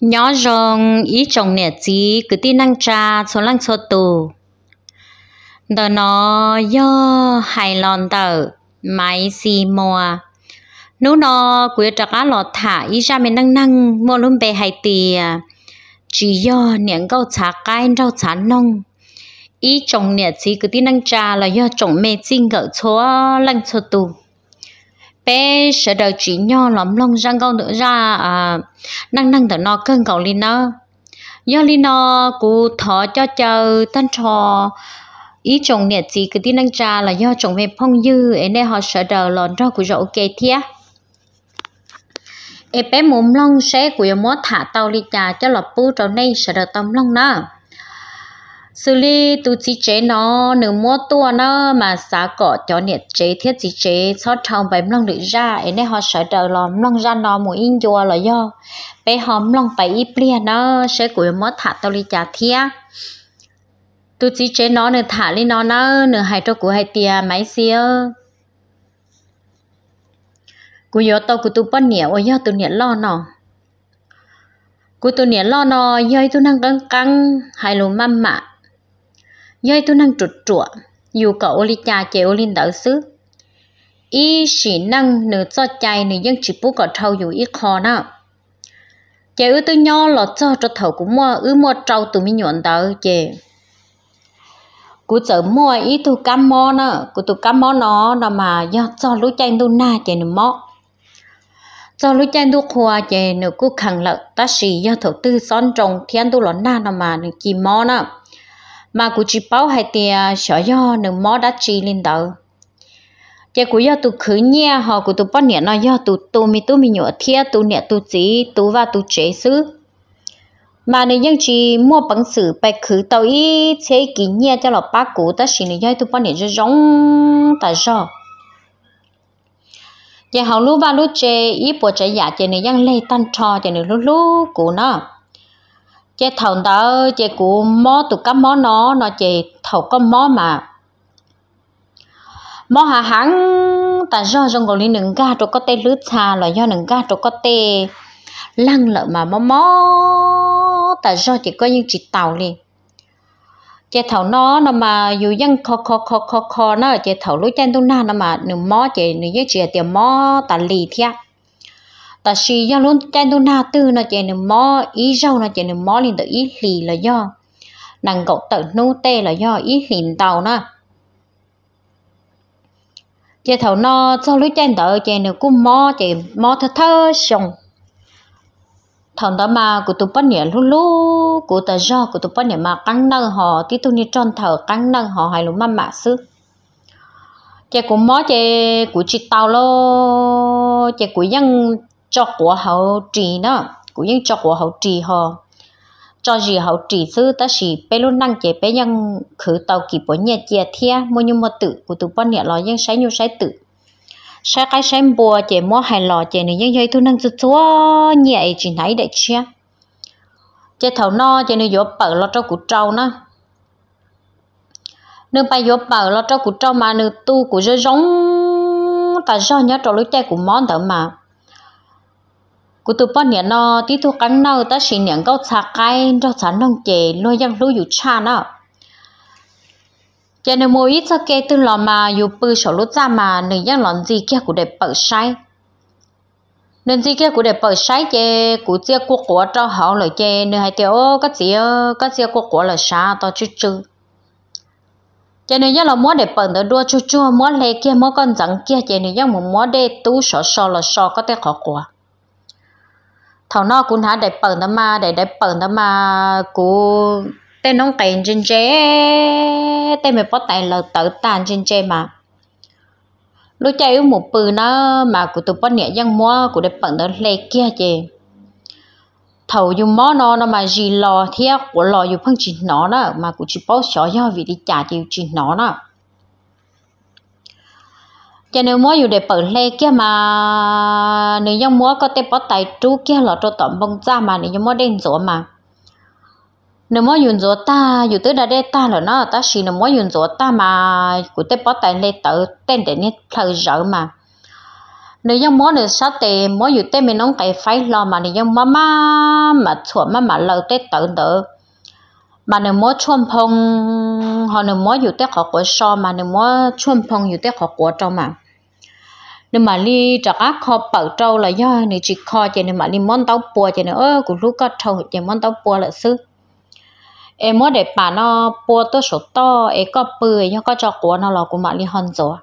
nhỏ rong ý chồng nè chí cứ tin năng cha số lăng số tù đó nó do hài lòn tờ máy xì mùa nếu nó quyết trả cá lọt thả ý ra mình năng năng mua luôn bề hai tì chỉ do niệm câu trả cái rau trả nông ý chồng nè chí cứ tin năng cha là do chồng mê chinh gỡ chúa lăng số tù bé sợ đầu chỉ nho lắm lông răng câu nữa ra à năng năng tờ nó cơn cầu lên nó do lên nó cụ thọ cho chờ tan trò ý chồng nè chỉ cái tin năng trà là do chồng về phong dư ấy nên họ sợ đầu lòn ra của dậu kê thia em bé mồm lông sẽ của mốt thả tàu đi trà cho lọp bu trâu nay sợ đầu tông lông đó xử lý tu chỉ chế nó nửa mua tua nó mà xả cỏ cho nhiệt chế thiết chỉ chế cho trong bảy mông được ra ấy nên họ sợ trời lò mông ra nó mùi in chùa là do bé họ mông bảy ít lia nó sẽ của mất thả tao đi trả thia tu chỉ chế nó nửa thả lên nó nó nửa hai cho của hai tia máy xia cú yo tao cú tu bắt nhẹ ôi yo tu nhẹ lo nó cú tu nhẹ lo nó yo tu năng căng căng hai lùm mắm mạ yoi tu năng trụt trụa dù cậu li cha chế ô linh đỡ xứ y sĩ năng nữ cho chạy nữ dân chỉ bố có thau, dù ít kho nọ chế ư tư nho lọ cho cho thầu cũng mo, ư mo trâu tụi mình nhuận đỡ chế cú chở mo ý tu cam mò nọ cú tu cam mò nó nọ mà do cho lũ chạy tu na chế nữ mọ cho lũ chạy tu khoa chế nữ cú khẳng lợ ta sĩ do thầu tư son trong thiên tu lọ na nọ mà nữ chỉ mò nọ mà cụ chỉ bảo hai thì à, sợ do nương mó đã chỉ lên đầu giờ cụ do tụ khứ nha họ cụ tụ bắt nhẹ nó do tụ tụ mi tụ mi nhựa thia tụ nhẹ tụ chỉ tụ và tụ chế xứ mà nếu những chỉ mua bằng sử bài khứ tàu ý chế kỷ nha cho lọ ba cụ ta xin nếu như tụ bắt nhẹ cho giống ta do giờ họ lúc và lúc chế ý bộ chế giả chế nếu những lê tan trò chế nếu lúc lúc cụ nó chế thầu đó chế của mó tụ cá mó nó nó chế thầu có mó mà mó hà hắn ta do trong gọi nâng ga cho có tê lướt xa là do nâng ga cho có tê lăng lợ mà mó mó ta do chỉ có những chỉ tàu liền chế thầu nó nó mà dù dân kho kho kho kho kho nó chế thầu lối chân tu na nó mà nửa mó chế nửa giấy chế tiền mó ta lì thiệt ta chỉ do luôn trên tu na tư nó chỉ nên mò ý rau nó chỉ nên mò lên tự ý lì là do nàng cậu tự nô tê là do ý hình tàu nó chị thầu nó cho lúc trên tờ chị nó cũng mò chị mò thật thơ xong thằng đó mà của tụi bắt nhảy lú lú cụ ta do của tụi bắt nhảy mà căng nâng họ tí tu như tròn thở căng nâng họ hay lúc mà mạ sư chị cũng mò chị của chị tàu lô chị của dân cho của hậu trì nó cũng như cho của hậu trì họ cho gì hậu trì sư ta chỉ bé luôn năng chế bé nhân khử tàu kịp bốn nhà chia thia mua như một tự của tụ bọn nhà lo nhân sái nhu sái tự sai cái sai bùa chế mua hai lò chế này nhân chơi thu năng chút chúa nhẹ chỉ thấy để chia chế thầu no chế này gió bờ lo cho cụ trâu nó nương bay gió bờ lo cho cụ trâu mà nương tu của rơi giống ta do nhớ trâu lối chơi của món thở mà cụ tụ bọn nhà nó tí thu cắn nào ta xin nhận câu xả cái rau xả nông chè lôi giang lưu dù cha nó cho nên mỗi ít sao kê tư lò mà dù bự sổ lút ra mà nửa dân lòn gì kia cụ để bở sai nên gì kia cụ để bở sai chè cụ chia quốc của cho họ lời chè nửa hai tiểu các gì các chia quốc của là xa to chứ chứ cho nên nhớ là mua để bận đỡ đua chua chua mua lê kia mua con rắn kia cho nên nhớ muốn mua để tú sò sò là sò có thể khó quá thảo nọ cũng há để bẩn đó mà để để bẩn đó mà cú tên nông tiền trên chế tên mày bắt tay là tự tàn trên chế mà lúc chơi yếu một bự nó mà cú tụi bắt nhẹ giang mua cú để bận đó lê kia chê thầu dùng mó nó nó mà gì lò thiếc của lò dùng phân chỉ nó đó mà cú chỉ bao xóa do vì đi trả chịu chỉ nó đó cho nên múa dù để bở lê kia mà nếu như mua có thể bắt tay chú kia là cho tổn bông ra mà nếu như múa đen rồi mà nếu mua dùng rồi ta dù tới đã đây ta là nó ta xì nếu mua dùng rồi ta mà có thể bắt tay lê tự tên để nên thờ rỡ mà nếu như mua được sao thì mua dù tên mình không tay phải lo mà nếu như mua mà mà chuẩn mà mà lâu tới tự được mà nếu mua chôm phong họ nếu mua dù tết họ của so mà nếu mua chôm phong dù tết họ của trong mà nếu mà li trả các kho bảo trâu là do nếu chỉ kho chỉ nếu mà li món tàu bùa chỉ nếu ơ của lúc có trâu chỉ món tàu bùa là xứ, em mua để bà nó bùa to số to em có bưởi nhưng có cho của nó là của mà li hòn rồi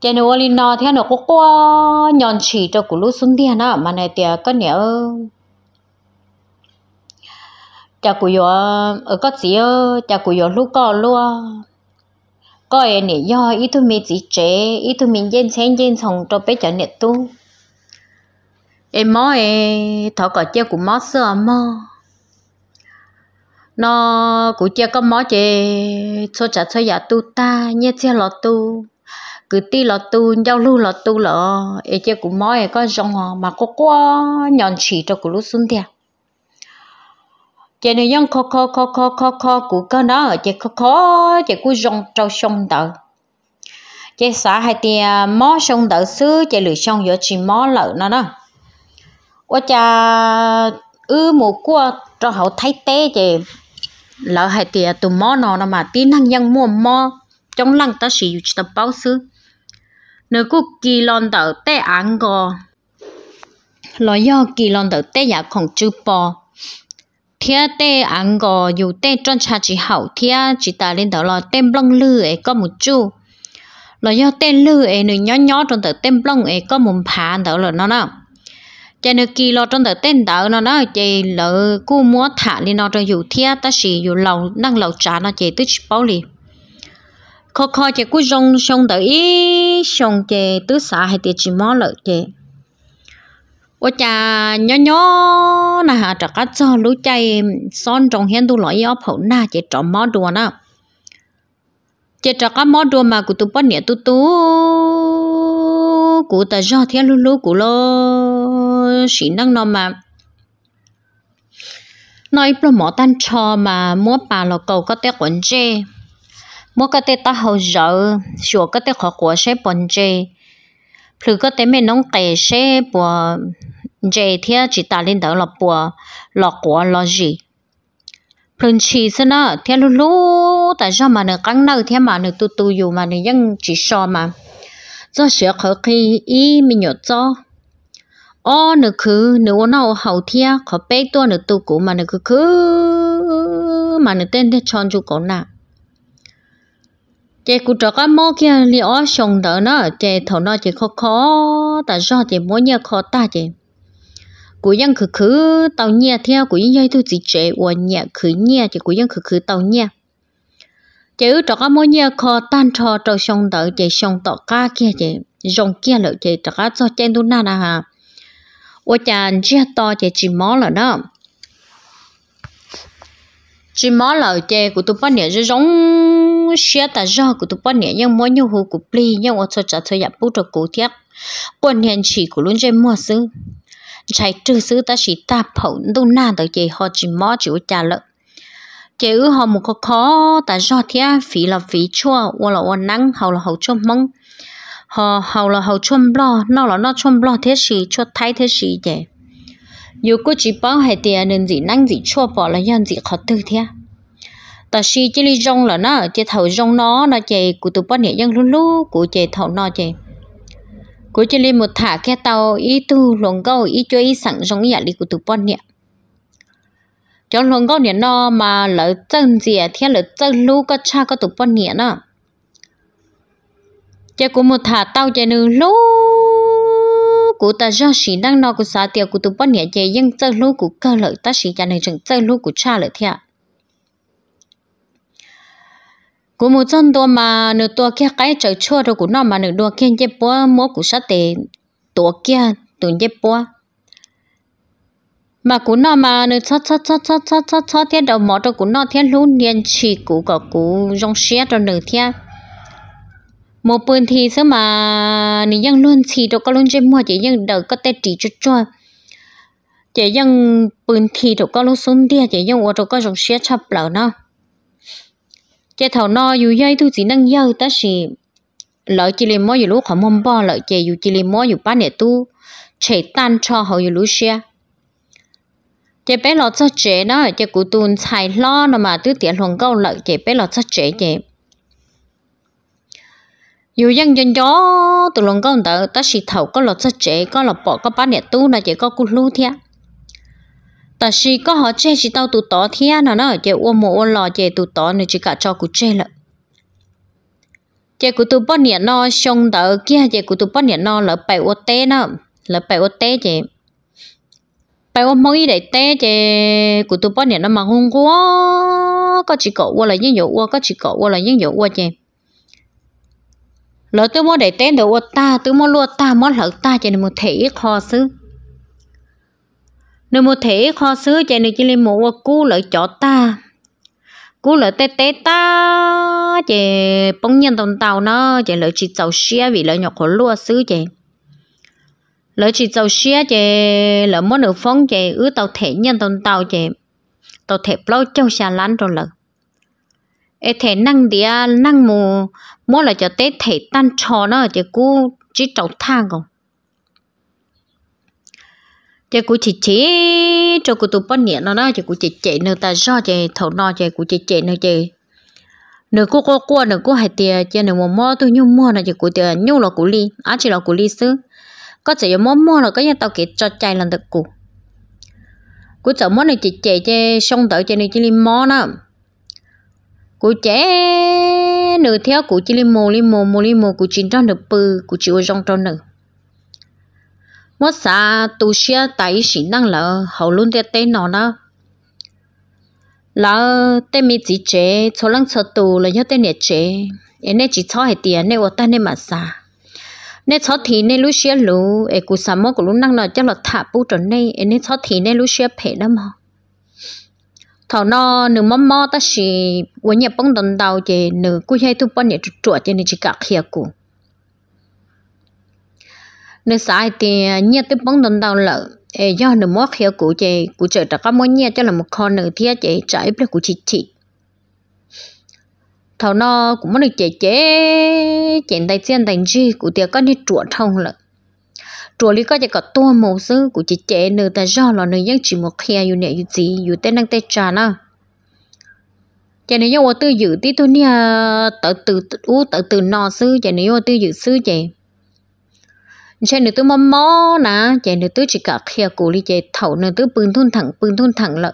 chỉ nếu li nó thì nó có qua nhọn chỉ cho của lúc xuống tiền đó mà này thì có nếu cha cụ yo ở có gì ơ cha cụ yo lúc có luôn coi nè yo, ít thu mình chỉ chế ít thu mình dân xem dân xong cho bé cho nè tu em mò em thọ có chơi của mò sơ mò nó cụ chơi có mò chơi cho trả cho nhà dạ tu ta nhé chơi lọ tu cứ ti lọ tu giao lưu lọ tu lọ em chơi của mò em có giống mà có quá nhọn chỉ cho cụ lúc xuống thiệt chị này dân khó khó khó khó khó khó của cơ nó chị khó khó chị cứ rong trâu sông đỡ chị xã hay thì à, mó sông đỡ xứ chị lười sông giữa chị mó lợ nó đó quá cha ư một cua cho hậu thấy tế chị lỡ hay thì à, tụi mó nó nó mà tí năng nhân mua mó trong lăng ta sử dụng tập báo xứ nếu cứ kỳ lon đỡ té ăn gò lo do kỳ lon đỡ té giả không chưa bò thia tê anh có dù tê tròn cha chỉ hậu thia chỉ ta lên đó là tem blong lư ấy có một chu là do tên lư ấy nữ nhỏ nhỏ trong tờ tem blong ấy có một phá đó là nó nào cho nên kỳ lo trong tờ tên đó nó nào chị lỡ cú mua thả lên nó cho dù thia ta chỉ dù lầu năng lầu trả nó chị tích bao liền khó khó chị cú rong xong tới ý xong chị tứ xã hay tiệt chỉ mó lợi chị có cha nhỏ nhỏ nà hả trả cá cho lũ chay son trong hen tu lõi yếu phẩu na chỉ trọ mó đùa nè chỉ trả cá mó đùa mà cụ tu bắt nhẹ tu tu cụ ta do thiên lũ lũ cụ lo sĩ năng nó mà nói pro mỏ tan cho mà mua bà lò cầu có té quần chê mua có té ta hầu dở sủa có té khó của sẽ quần chê พลือก็เต็มไม่น้องเตะเช่ปัว giờ thì chỉ ta lên đầu là bùa là quả là gì phần chỉ thế nó thì lú lú tại sao mà nó cắn đâu thì mà nó tu tu dù mà nó vẫn chỉ so mà cho sửa khởi khi ý mình nhớ cho ô nó cứ nó nó hậu thia khó bé tua nó tu cũ mà nó cứ cứ mà nó tên thế chọn chú cổ nè chị cụ trọ cái mô kia li ó xong đỡ nữa, chị thầu nó chị khó khó tại sao chị muốn nhớ khó ta chị của dân khử khử tàu nhà theo của dân dây tôi chỉ trẻ của nhà khử nhà chỉ của dân khử khử tàu nhà chỉ cho các cái mỗi nhà kho tan cho trong sông đỡ chỉ sông tọ cá kia chỉ rồng kia lợi chỉ trong cái cho trên tôi na là ha ở nhà chia to chỉ chỉ mỏ là đó chỉ mỏ là chỉ của tôi bắt nhẹ giống xe ta do của tôi bắt nhẹ nhưng mỗi nhiều hồ của pli nhưng mà chỗ trả thời gian bút được cổ thiết quan hiện chỉ của luôn trên mua xứ chạy trừ sư ta chỉ ta phẩu đâu na tới chị họ chỉ mò chịu trả lợi chị ư họ một khó khó ta do thế phí là phí chua hoặc là hoặc nắng hầu là hầu chua mông họ hầu là hầu chua lo nó là nó chua lo thế gì chua thay thế gì vậy dù cô chỉ bảo hệ tiền nên gì năng gì chua bỏ là nhân gì khó tư thế, ta chỉ chỉ li rong là nó chỉ thầu rong nó nó chị cụ tụ bao nhiêu dân lú lú cụ chị thầu nó chị cố cho lên một thả kia tàu ý tu luồng câu ý cho ý sẵn giống nhà lý của tụ bọn nè cho luồng câu nè nó mà lỡ chân gì à? thế lỡ chân lu có cha có tụ bọn nè nó cho cũng một thả tàu cho nư lu của ta do sĩ đang nó của xã tiều của tụ bọn nè chơi dân chân lu của cơ lợi ta sĩ cho này chẳng chân lu của cha lợi thế cú mua chân tua mà nửa tua kia cái chợ chua rồi cú nó mà nửa tua kia chế búa mua cú sát tệ tua kia tụi chế búa mà cú nó mà nửa chót chót chót chót chót chót chót thiên đầu mỏ rồi cú nó thiên luôn liên chỉ cú có cú rong xé rồi nửa thiên một bên thì sao mà nửa dân luôn chỉ đâu có luôn chơi mua chỉ dân đỡ có tê chỉ cho cho chỉ dân bên thì đâu có luôn xuống đi chỉ dân ở đâu có rong xé chập lỡ nó chế thầu no dù dây tu chỉ năng dơ ta xì lỡ chỉ liền mỗi dù lúc họ mong bo lỡ chế dù chỉ liền mỗi dù ba nè tu chạy tan cho họ dù lúc xe chế bé lọ cho chế nó, chế cụ tuôn chạy lo nó mà tôi tiện luồng câu lỡ chế bé lọ cho chế chế dù dân dân gió tôi luồng câu tớ ta xì thầu có lọ cho chế có lọ bỏ có ba nè tu là chế có cụ lưu thiệt ta chỉ có họ chơi chỉ tao tụ tỏ thế nó nó chỉ ôm mồ ôm lò chơi tụ tỏ nên chỉ cả cho cụ chơi lợ chơi cụ tụ bao nhiêu nó xong đỡ kia chơi cụ tụ bao nhiêu nó lỡ bảy ô té nó lỡ bảy ô té chơi bảy ô mỗi để té chơi cụ tụ bao nhiêu nó mà hung quá có chỉ có qua là những dụ qua có chỉ có qua là những dụ qua chơi lỡ tôi mua để té được ô ta tôi mua lúa ta mua lợn ta là một thể kho xứ nếu mua thể kho sứ chạy được chỉ lên một qua cú lợi chỗ ta cú lợi tê tê ta chạy bóng nhân tồn tàu nó chạy lợi chỉ tàu xe vì lợi nhọc khổ lúa sứ chạy lợi chỉ tàu xe chạy lợi muốn được phong chạy ứ tàu thể nhân tồn tàu chạy tàu thể bao châu xa lán rồi lợi ê thể năng địa năng mù mỗi là cho tết thể tan trò nó chỉ cú chỉ tàu thang còn chị cũng chỉ chỉ cho cô tụ bắt nhẹ nó đó chị cũng chỉ chỉ nữa ta do chị thấu nó chị cũng chỉ chỉ nữa chị nửa cô cô cô nửa cô hai tiền chị nửa mua mua tôi nhung mua là chị cũng tiền nhung là cũng li á chị là cũng li xứ có chỉ mua mua là có nhà tao kể cho chạy lần được cụ cụ sợ mua này chị chị chị xong tới chị này chị lim mua nữa cụ chế nửa theo cụ chị lim mua lim mua mua lim mua cụ chín cho được bự cụ chịu rong cho nữa mất xa tu xia tại sĩ năng là hậu luôn để tên nó nó là tên mi chỉ chế cho lăng cho tu là nhớ tên nhẹ chế em nên chỉ cho hết tiền nên ở ta nên mà xa nên cho thì nên lúc xia lú em cũng sắm món của lúc năng là chắc là thả bu trần này em nên cho thì nên lúc xia phải đó mà thảo nó nửa mắm mò ta xì quên nhà bông đồng đào chế nửa cua hay thu bông nhẹ chuột chế nên chỉ cả khía cũng nếu sai thì à, nhiệt tới bóng đồng đau lợ e do nửa mốt hiệu cụ chị cụ trợ đã có mối nhiệt cho là một con nửa thiết chị trái biết cụ chị chị thầu nó cũng muốn được chế chế chén tay xiên thành chi cụ tiệc có đi chùa thông lợ chùa lý có chỉ có tua màu sư cụ chị chế nửa ta do là nửa giấc chỉ một khe dù nè dù gì dù tên đang tê trà nó chị nếu như tư giữ tí tôi nha tự từ u tự từ nọ sư chị nếu như tư giữ sư chị chạy nửa tôi mò mò nà chạy nửa tôi chỉ cả khía cổ đi chạy thầu nửa tôi bưng thun thẳng bưng thun thẳng lợ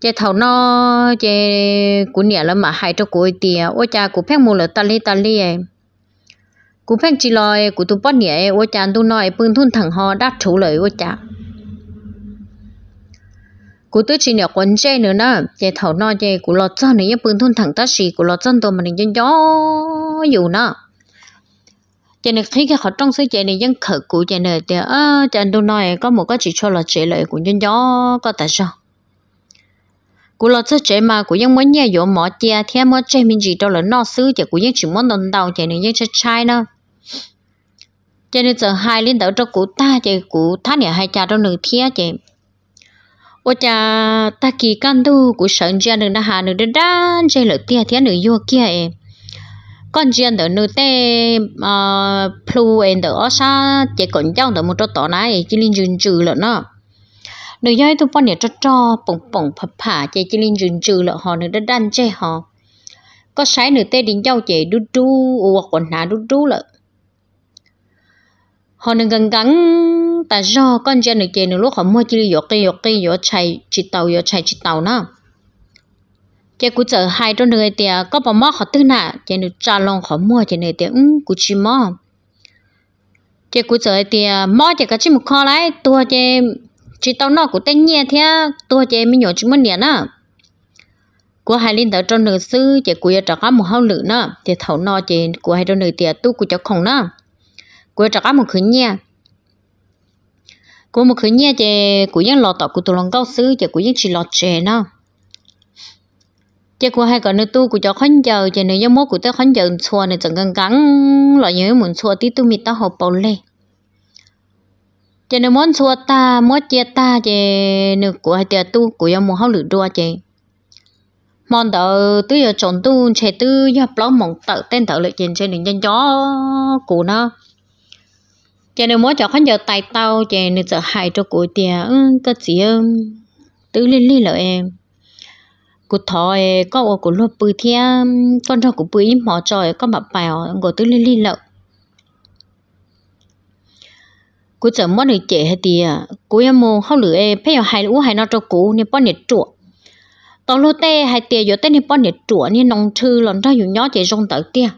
chạy thầu nó chạy cú nhẹ lắm mà hai cho cú tìa ô cha cú phép mua lợ tali tali ấy cú phép chỉ lòi cú tu bắt nhẹ ô cha tu nói bưng thun thẳng ho đắt chủ lời ô cha cú tôi chỉ nhớ quấn chơi nữa nà chạy thầu nó chạy cú lọt chân này bưng thun thẳng ta xì cú lọt chân tôi mà nên cho dù nè cho nên khi cái họ trong sự chạy này dân khởi cụ chạy này thì à chẳng ờ, đâu nói có một cái chỉ cho là chế lại của nhân gió có tại sao cụ là chứ chế mà của dân muốn nhà dỗ mỏ chia thêm mỏ chạy mình chỉ đó là nó xứ chạy của dân chỉ muốn đồng đầu chạy nên dân chạy trai nữa cho nên giờ hai lên đầu cho cụ ta chạy cụ thắt nhà hai cha đó nửa thía chạy ô cha ta kỳ can tu của sơn cha nửa đã hà nửa đã đan chạy lợi tia thía nửa vô kia em con riêng đỡ nữ tê ờ, plu em đỡ sa chỉ còn trong đỡ một chỗ tỏ này chỉ linh dừng trừ lợn nó nữ giới tụi bọn nhớ cho cho bồng bồng phập phả chỉ chỉ linh dừng trừ lợn họ nữ đã đan chê họ có sái nữ tê đến giao chỉ đu đu uộc quần hà đu đu lợn họ nữ gần gắn ta do con riêng nữ chế nữ lúc họ mua chỉ li yoki yoki yoki chạy chỉ tàu yoki chạy chỉ tàu nó chị cũng chở hai trong người thì có bảo mò họ tức nè, chị nữ trả lòng họ mua chị này thì ưng cũng chỉ mò chị cũng chở thì mò chị cả chỉ một kho lại tôi chị chỉ tao nó cũng tên nhẹ thế tôi chị mới nhỏ chỉ muốn điện á của hai linh tới trong nữ sư chị cũng trả cả một hậu nữ nữa thì thầu nó chị của hai trong nữ thì tôi cũng cho không nữa của trả cả một khứ nhẹ của một khứ nhẹ chị cũng vẫn lo tỏ của tụi lòng cao sư chị cũng vẫn chỉ lo chè nữa chỉ của hai cái nữa tu của cho khánh giờ chỉ nữa giống mốt của tới khánh giờ xua nữa chẳng cần cắn loại nhớ muốn xua tí tu mi ta hộp bảo lê chỉ nữa muốn xua ta muốn chia ta chỉ nữa của hai tiệt tu của giống muốn hao lửa đua chỉ mòn tờ tư giờ chọn tu chế tư giờ blog mong tờ tên tờ lại trên trên đường nhân gió của nó chỉ nữa muốn cho khánh giờ tài tao chỉ nữa sợ hại cho của tiệt cái gì tôi liên liên lợi em cụ thọ có ô cụ lột bự thia um, con trâu cụ bự im mỏ trời con bắp bèo ngồi tới lên lên lợ cụ chở món này chế hết đi à em mua hao lửa ấy phải hai lũ hai nó cho cụ nên bọn nhiệt chuột tao lô tê hai tiền giờ tê nên bọn nhiệt chuột nên nông thư lần ra dù nhỏ chế rong tới tia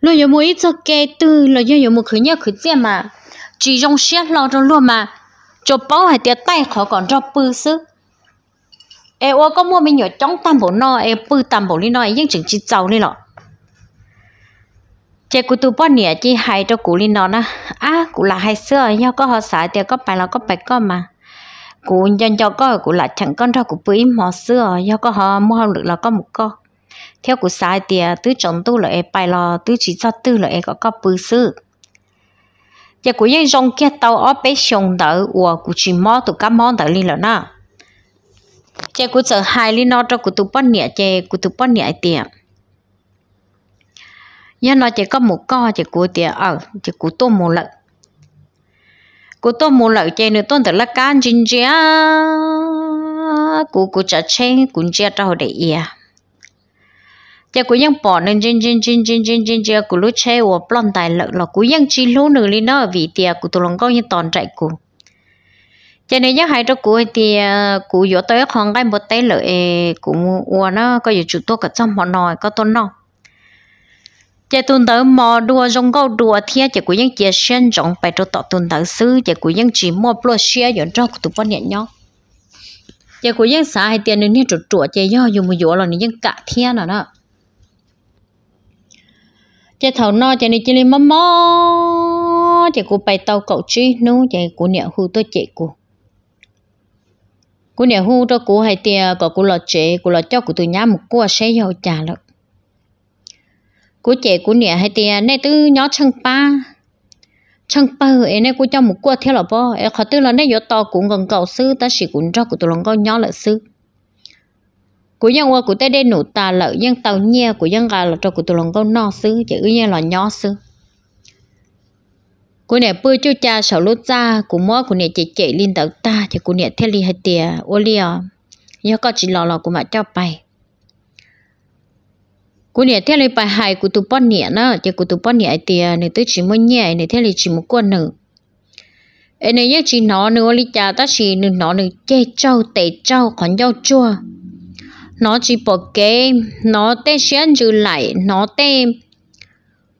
lo giờ mua ít cho kê tư lo giờ giờ mua khử nhớ khử tiền mà chỉ trong xét lo trong luôn mà cho bao hai tiền tay khó còn cho bự sức e ô có mua mình nhỏ trong tam bộ no e bư tam bộ đi no e nhưng chỉ giàu đi lọ chế cụ tu bón nè chỉ hay cho cụ đi nó na à cụ là hay xưa nhau có họ xài thì có bài là có bài có mà cụ nhân cho có cụ là chẳng con cho cụ bưởi mò xưa nhau có họ mua được là có một con theo cụ xài thì à, tứ chồng tu là e bài là tứ chỉ cho tư là e có có bưởi xưa chế cụ nhân rong kia tàu ở bên sông đỡ của cụ chỉ mò tụ cá mò đỡ đi lọ na chè cú sợ hai lý nó cho cú tụ bón nhẹ chè cú tụ bón nhẹ tiệm nhớ nói chỉ có một co chỉ cú tiệm ở chỉ cú tôm một lợn cú tôm một lợn chè nữa tôm từ lá cá chín chia cú cú chả chen cú chia cho để ia chè bỏ nên chín chín chín chín chín chín chia cú lúc chè của plon tài lợn là cú ยัง chín lú nửa lý nó ở vị tiệm cú tụ lòng coi như toàn chạy cú cho nên nhắc hai trong cụ thì ờ, cụ vô tới con cái một tay lợi ờ, cụ mua nó có gì chủ tôi cả trong họ nồi có tôi nọ chị tuần tới mò đua giống câu đua thia chị của những chiếc sen rong bài cho tọt tuần tới xứ chị của những chỉ mua blo xe dẫn cho tụi con nhận nhau chỉ của những xã hay tiền nên chuột chuột chị do dùng một chỗ là những cả thia nào đó chị thầu no chị này chỉ lên mắm mò chị của bài tàu cậu chi nu chị của nhẹ hư tôi chỉ của cú nhà hu cho cú hai tia có cú lọ chế cú lọ cho cú từ nhà một cua xe à giàu trả lợ cú chế cú nhà hai tia nay tư nhỏ chăng pa chăng pa ấy nay cú cho một cua à theo lọ bo ấy khó tư là nay gió to cũng gần cầu sư ta chỉ cũng cho cú từ lòng con nhỏ lợ sư cú dân qua cú tới đây nụ ta lợ dân tàu nhia cú dân gà lợ cho cú từ lòng con no sư chỉ ư nhiên là nhỏ sư cô nè bơi cho cha sầu lốt ra cô mua cô nè chạy chạy lên tàu ta thì cô nè theo li hai tia ô li à nhớ có chỉ lò lò cô mẹ cho bay, cô nè theo li bài hài cô tụ bón nè nó thì cô tụ bón nè tia nè tới chỉ mới nhẹ này theo li chỉ muốn quân nữa em này nhớ chỉ nó nữa li cha ta chỉ nữa nó nữa chê trâu tệ trâu còn nhau chua nó chỉ bỏ kế nó té xuyên dư lại nó té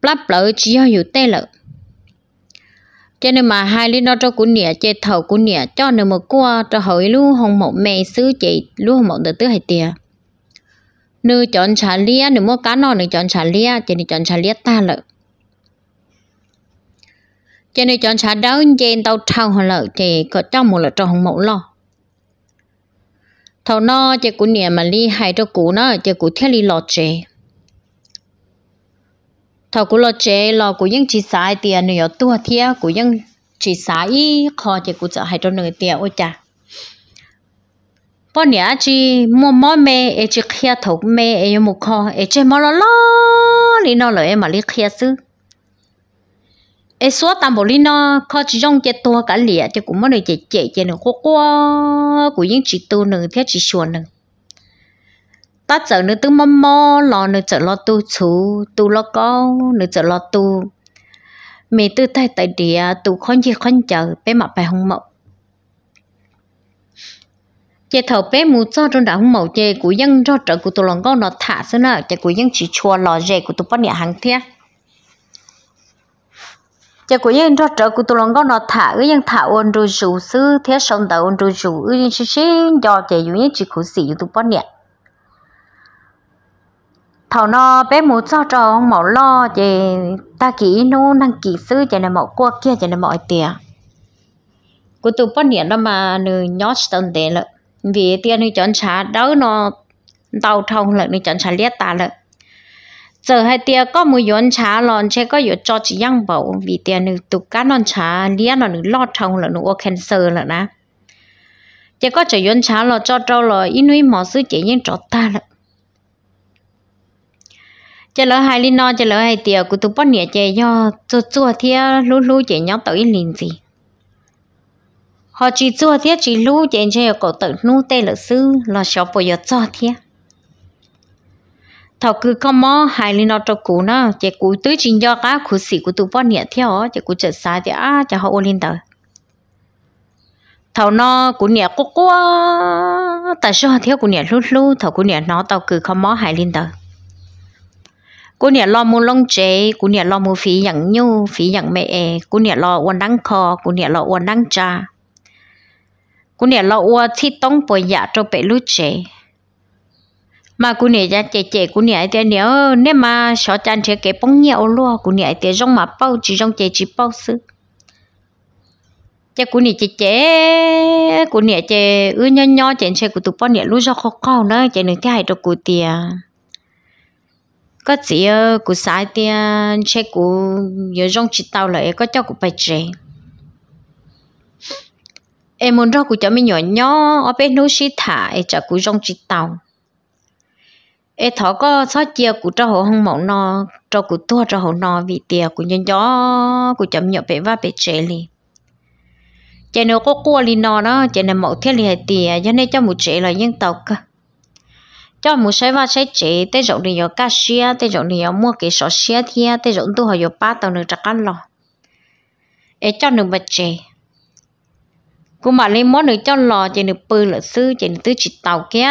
blá blá chỉ yêu yêu tê lợi cho nên mà hai lý nó cho cũng nè chơi thầu cũng nè cho nên mà qua cho hỏi luôn không một mẹ xứ chị luôn hồng một từ tứ hai tia nửa chọn xả lia nửa mua cá non nửa chọn xả lia cho nên chọn xả lia ta lợ cho nên chọn xả đó chị tàu thao hồi lợ thì có trong một là cho hồng một lo thầu nó chị cũng nè mà ly hai cho cũ nó chị cũ thiết ly lọt chơi thầu của lo chế lo cũng những chỉ sai tiền nữa tua thia cũng những chỉ sai khó chỉ cũng sợ hai trăm nửa tiền ôi cha Bọn nhiêu chỉ mua mua mẹ ấy chỉ khía thầu mẹ ấy yêu một kho ấy chỉ mua lo lo lý nó là em mà lý khía sư ấy số tam bộ lý nó kho chỉ dùng chỉ tua cả lìa chỉ cũng mua được chỉ chỉ chỉ nửa khó quá cũng những chỉ tu nửa thế chỉ xuân nửa ta chở nữa tu mò mò lò nữa chở lò tu chú tu lò có nữa chở lò tu mẹ tư tay tại địa tu khôn gì khôn chở bé mặt bài hông mộng chế thầu bé mù cho trong đảo hông mộng chế của dân cho trợ của tu lòng có nó thả xuống nè, chế của dân chỉ chua lò dè của tu bắt nhà hàng thiệt chế của dân cho trợ của tu lòng có nó thả cái dân thả ôn rồi rủ sư thế sông đầu ôn rồi rủ cái dân chỉ chỉ do chế dụ nhất chỉ khổ sĩ tu bắt nhà thảo nó bé mũ cho trò mỏ lo về ta kỹ nó năng kỹ sư chạy này mỏ qua kia chạy này mỏ tiền của tụi bắt điện đó mà nữ nhót tận tệ lợ vì tiền này chọn trả đó nó tàu thông lợ nữ chọn trả liệt ta lợ giờ hai tia có mùi yến trà lon chế có yếu cho chị yang bảo vì tia này tụi cá non trà lia nó nữ lo thông là nữ cancer là na chế có chỉ yến trà lo cho trâu lo nuôi mỏ sư chế nhưng cho ta là chả lỡ hai linh non chả lỡ hai tiều cũng tụp bón nhẹ chơi do chua chua thia lú lú chè nhóm tới linh gì họ chỉ chua thia chỉ lú chơi chè cổ tự nu tê lỡ sư là sợ bồi giờ cho thia thọ cứ không mò hai linh non cho cú nó chơi cú tới chín do cá cú xỉ cú tụp bón nhẹ theo chè cú chợt xa thì à chả họ ôn linh tới thầu nó cũng nhẹ quá quá tại sao họ thiếu cũng nhẹ lút lút thầu cũng nhẹ nó tao cứ không mó hại linh tờ cú nè lo mua lông chế cú nè lo mua phí nhận nhu phí nhận mẹ cú nè lo uốn đắng kho cú nè lo uốn đắng cha cú nè lo uốn thi tông bồi dạ cho bé lú chế mà cô nhà cha chế chế nè ai ấy nếu nếu mà sợ chan chế cái bông nhiều luôn cú nè ai ấy trong mà bao chỉ trong chế chỉ bao sư chế cú nè chế chế cú nè chế ư nhon nhon chế chế cú tụi bao nè lú cho khó khó nữa chế nữa thế hai đồ cô tiền có chỉ cụ sai tiền chế cụ nhớ rong chỉ tàu lại có cho cụ phải chế em muốn cho cụ cho mình nhỏ nhỏ ở bên núi xí thả em cho cụ rong chỉ tàu em thọ có xóa chia cụ cho hộ hông mộng no cho cụ tua cho hộ no vì tiền cụ nhân gió cụ chậm nhỏ bé và bé chế liền chạy nó có cua li nó đó chạy nó mẫu thiết liền hay tiền cho nên cho một trẻ là nhân tộc cho một số vật sẽ chế tới rộng thì có cá xia tới rộng thì có mua cái sọ xia thia tới rộng tu họ có ba tàu nữa chắc ăn lò ế cho nửa bạch chế cũng mà lấy món nửa cho lò chỉ nửa bự lợn sư chỉ nửa tư chỉ tàu kia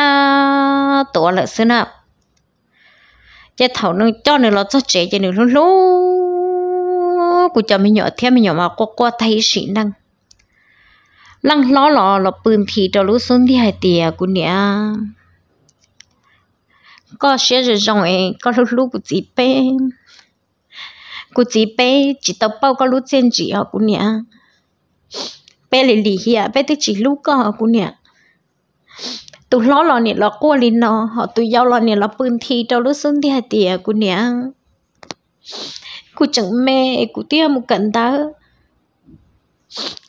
tổ lợn sư nào chế thầu nửa cho nửa lò cho chế chỉ nửa lú lú của cho mình nhỏ thêm mình nhỏ mà qua qua thấy sĩ năng lăng ló lò lò bự thì cho lú xuống thì hai tiề của nè có xe rồi rong ấy có lúc lúc của chị bé của chị bé chỉ tao bao có lúc trên chị họ của nhà bé lì lì hiya bé tới chỉ lúc có họ của nhà tụi lo lo nè lo qua lên nó họ tụi giao lo nè lo bưng thì đâu lúc xuống thì hai tìa của nhà của chẳng mẹ của tia một cận đó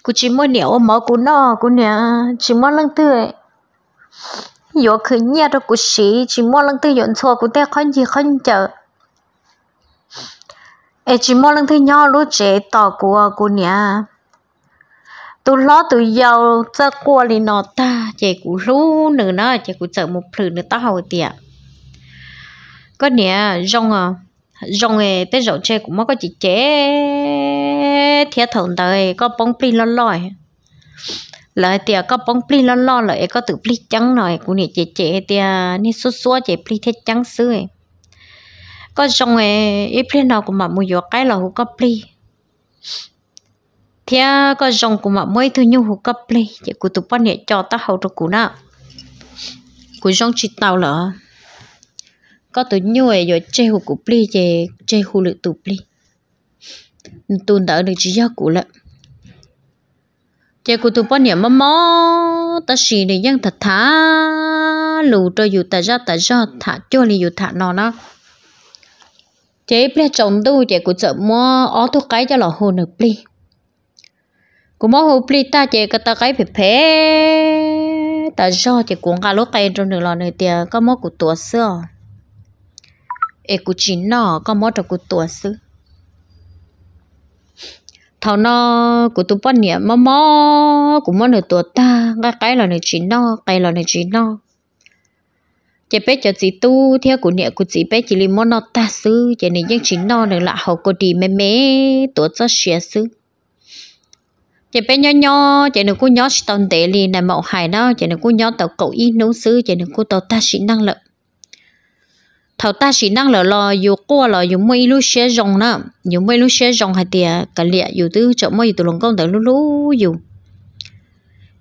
của chỉ mua nẻo máu của nó của nhà chỉ mua lăng tươi yo khứ nhà rồi của sĩ chỉ mua lần thứ dọn xua của ta khăn gì khăn chờ e chỉ mua lần thứ nhỏ lúa trẻ tỏ của của nhà tu lo tu giàu cho qua li nó ta chạy cú lú nữa nó chạy cú chở một phử nữa tao hầu tiệt có nè rong à rong ấy tới rậu chơi cũng mất có chỉ chế thiệt thằng đời có bóng pin lo lòi là tia có bóng pli lo lo là có tự pli trắng rồi cũng nè chế chế tia nè số số chế pli thế trắng xứ có trong ấy ít pli nào cũng mà mua vô cái là hú có pli thì à, có trong cũng mà mới thứ nhau hú có pli chỉ cụ tụ bắt nè cho ta hậu cho cụ nè cụ trong chỉ tàu là có tụ nhau rồi chơi hú cụ pli chơi chơi hú lự tụ pli tụn đã được chỉ cho cụ lại chị cụ tụ bao nhiêu mà mò ta xì để dân thật thả lù cho dù ta ra ta ra thả cho li dù thả nó nó chị ple chồng tu chị cụ chợ mua ó thuốc cái cho lọ hồ nở ple cụ mò hồ ple ta chị cái ta cái phải phê ta ra chị cũng cả lúc cái trong đường lọ này tiệt có mò cụ tua xưa ê cụ chín nọ có mò cho cụ tua xưa thảo nó của tụi bọn nhẹ mò mò của món nửa tuổi ta cái cái là nửa chỉ no cái là nửa chỉ no chỉ biết cho chị tu theo của nhẹ của chị biết chỉ li món nó ta sư chỉ nên những chỉ no này là hậu có đi mẹ mẹ tụi cho xia sư chỉ biết nhỏ nhỏ chỉ nên cô nhỏ tồn tệ liền này mậu hải đó chỉ nên cô nhỏ tàu cậu y nấu sư chỉ nên cô tàu ta chỉ năng lực thầu ta chỉ năng lò lò dù qua lò dù mấy lúc xe rong nè dù mấy lúc xe rong hay tiệt cả liệt dù tư chỗ mấy tụ lồng công tới lú lú dù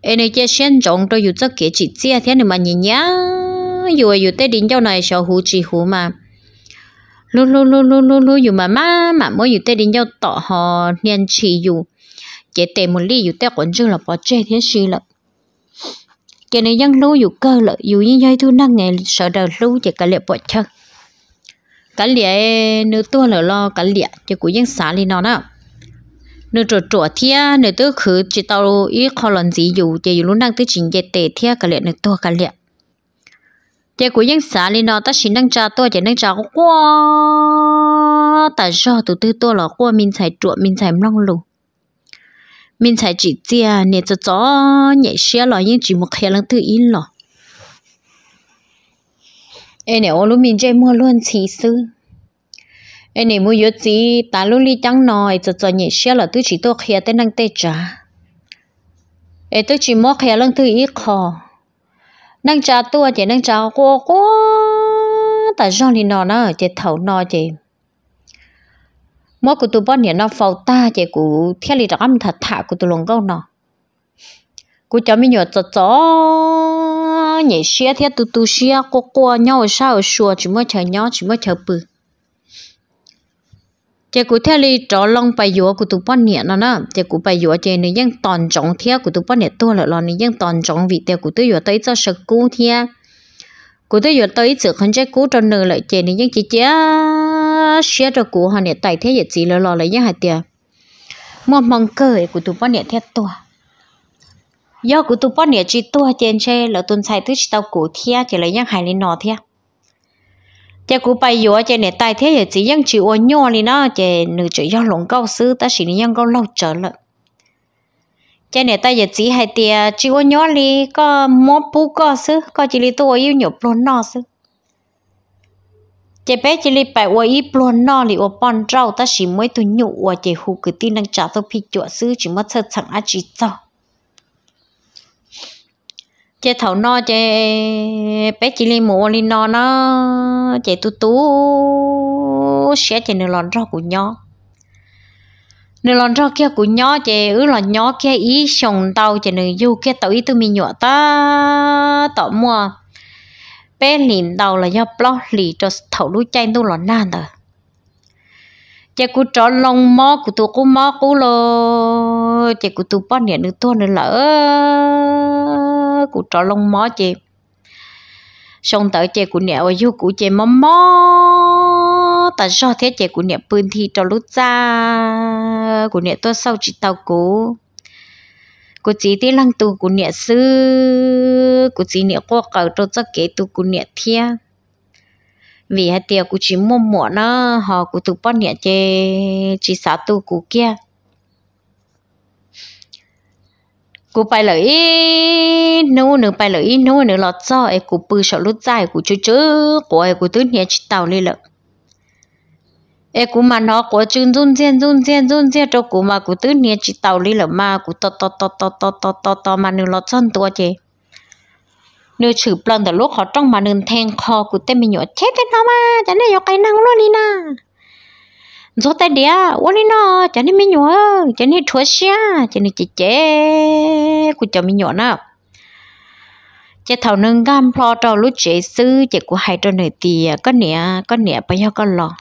em này chơi xe rong rồi dù chắc kia chỉ chia thế này mà nhìn nhá dù dù tới đến chỗ này sao hú chỉ hú mà lú lú lú lú lú lú dù mà má mà mỗi dù tới đến chỗ tọ họ niên chỉ dù chế tệ một ly dù tới quấn dương là bỏ chơi thế gì lắm cái này dân lú dù cơ lợi dù như dây thu năng nghề sợ đời lú chỉ cả liệt bỏ chân cả lìa nửa tua lửa lo cả lìa thì cũng dân xả lên nó đó nửa trộn trộn thia nửa tư khử chỉ tàu ý khó lần gì dù chỉ dù lúc đang tới chính dệt tệ thia cá lìa nửa tua cả lìa thì cũng dân xả lên nó ta chỉ đang trả tua chỉ đang trả quá tại sao từ từ tua là quá mình phải trộn mình phải mong lù mình phải chỉ chia nè cho chó nhảy xe lo nhưng chỉ một khe lần thứ ít lo em này ô lúc mình chơi mua luôn chỉ sư em này mua yếu gì ta lúc đi chẳng nói giờ giờ nhẹ xe là tôi chỉ tôi khía tên năng tê trả em tôi chỉ mua khía lần thứ ít khó năng trả tôi chỉ năng trả quá quá tại do thì nó nó chỉ thầu nó chỉ mua của tôi bao nhiêu nó phao ta chỉ của thiết lý đó âm thật thà của tôi luôn câu nó của cháu mình nhớ cho cháu nó nhảy xia thiết tu tu xia cô cô nhau sao xua chỉ mới chờ nhau chỉ mới chờ bự chị cụ theo đi trò long bài dúa của tụ bón nhẹ nó nè chị cụ bài dúa chị này vẫn toàn trọng theo của tụ bón nhẹ tôi là lo này vẫn toàn trọng vị theo của tôi dúa tới cho sực cú theo của tôi dúa tới sự không chế cú cho nửa lại chị này vẫn chỉ chế xia cho cụ họ nhẹ tài thế vậy chỉ là lo lại vẫn hai tiền một mong cười của tụ bón nhẹ theo tôi do cụ tu bắt nè chỉ tua trên xe là tuần sai thứ tàu cụ thia chỉ lấy nhang hải lên nọ thia chỉ cụ bay yếu chỉ nè tai thế chỉ nhang chịu ô nhô lên nó chỉ nữ chỉ do lồng câu sư ta chỉ nhang câu lâu trở lận, chỉ nè tai giờ chỉ hai tia chỉ ô nhô li có mó bú có sư có chỉ li tua yêu nhộp luôn nọ sư chỉ bé chỉ li bay ô yêu luôn nọ li ô bòn rau ta chỉ mới tu nhụ ô chỉ hù cái tin đang trả tôi phi chuột sư chỉ mất sợ chẳng ai chỉ cho chế thầu no chế bé chỉ li mùa lên no nó chế tu tu sẽ chế nửa lon rau của nhỏ nửa lon rau kia của nhỏ chế ứ lon nhỏ kia ý sòng tàu chế nửa du kia tàu ý tôi mi nhọ ta tọ mua bé liền tàu là do blog lì cho thầu lũ chay tu lon nan rồi chế cú trò lông mò cú tu cú mò cú lo chế cú tu bón nhện nửa tua nửa lỡ của trọ lông mó chê xong tới chê cụ nẹo yêu của chê mó mó ta do thế chê của nẹo bươn thi trọ lút ra của nẹo tôi sau chị tàu cố, của chị tiên lăng tù của nẹo sư của chị nẹo qua cầu trọ cho kế tù của nẹo thia vì hạt tiều của chị mua mỏ nó họ của tu bón nẹo chê chị xả tù của kia cú bay lợi ý nô nửa bay lợi ý nô nửa lọt do ấy cú bự sợ lút dài cú chơi chơi của ấy cú tứ nhẹ chít tàu lên lợi ấy cú mà nó của chân run run run run run run cho cú mà cú tứ nhẹ chít tàu lên lợi mà cú to to to to to to to to mà nửa lọt chân tua chê nửa chữ plan từ lúc họ trong mà nửa thèn kho cú tên mình nhỏ chết thế nào mà chả để có cái năng luôn đi na gió tay đĩa ô lý nó chả nên mấy nhỏ chả nên chúa xia chả nên chị chế của chả mấy nhỏ nào chị thầu nâng gam plo trâu lúc chị sư chị của hai trâu này thì có nè có nè bây giờ con lò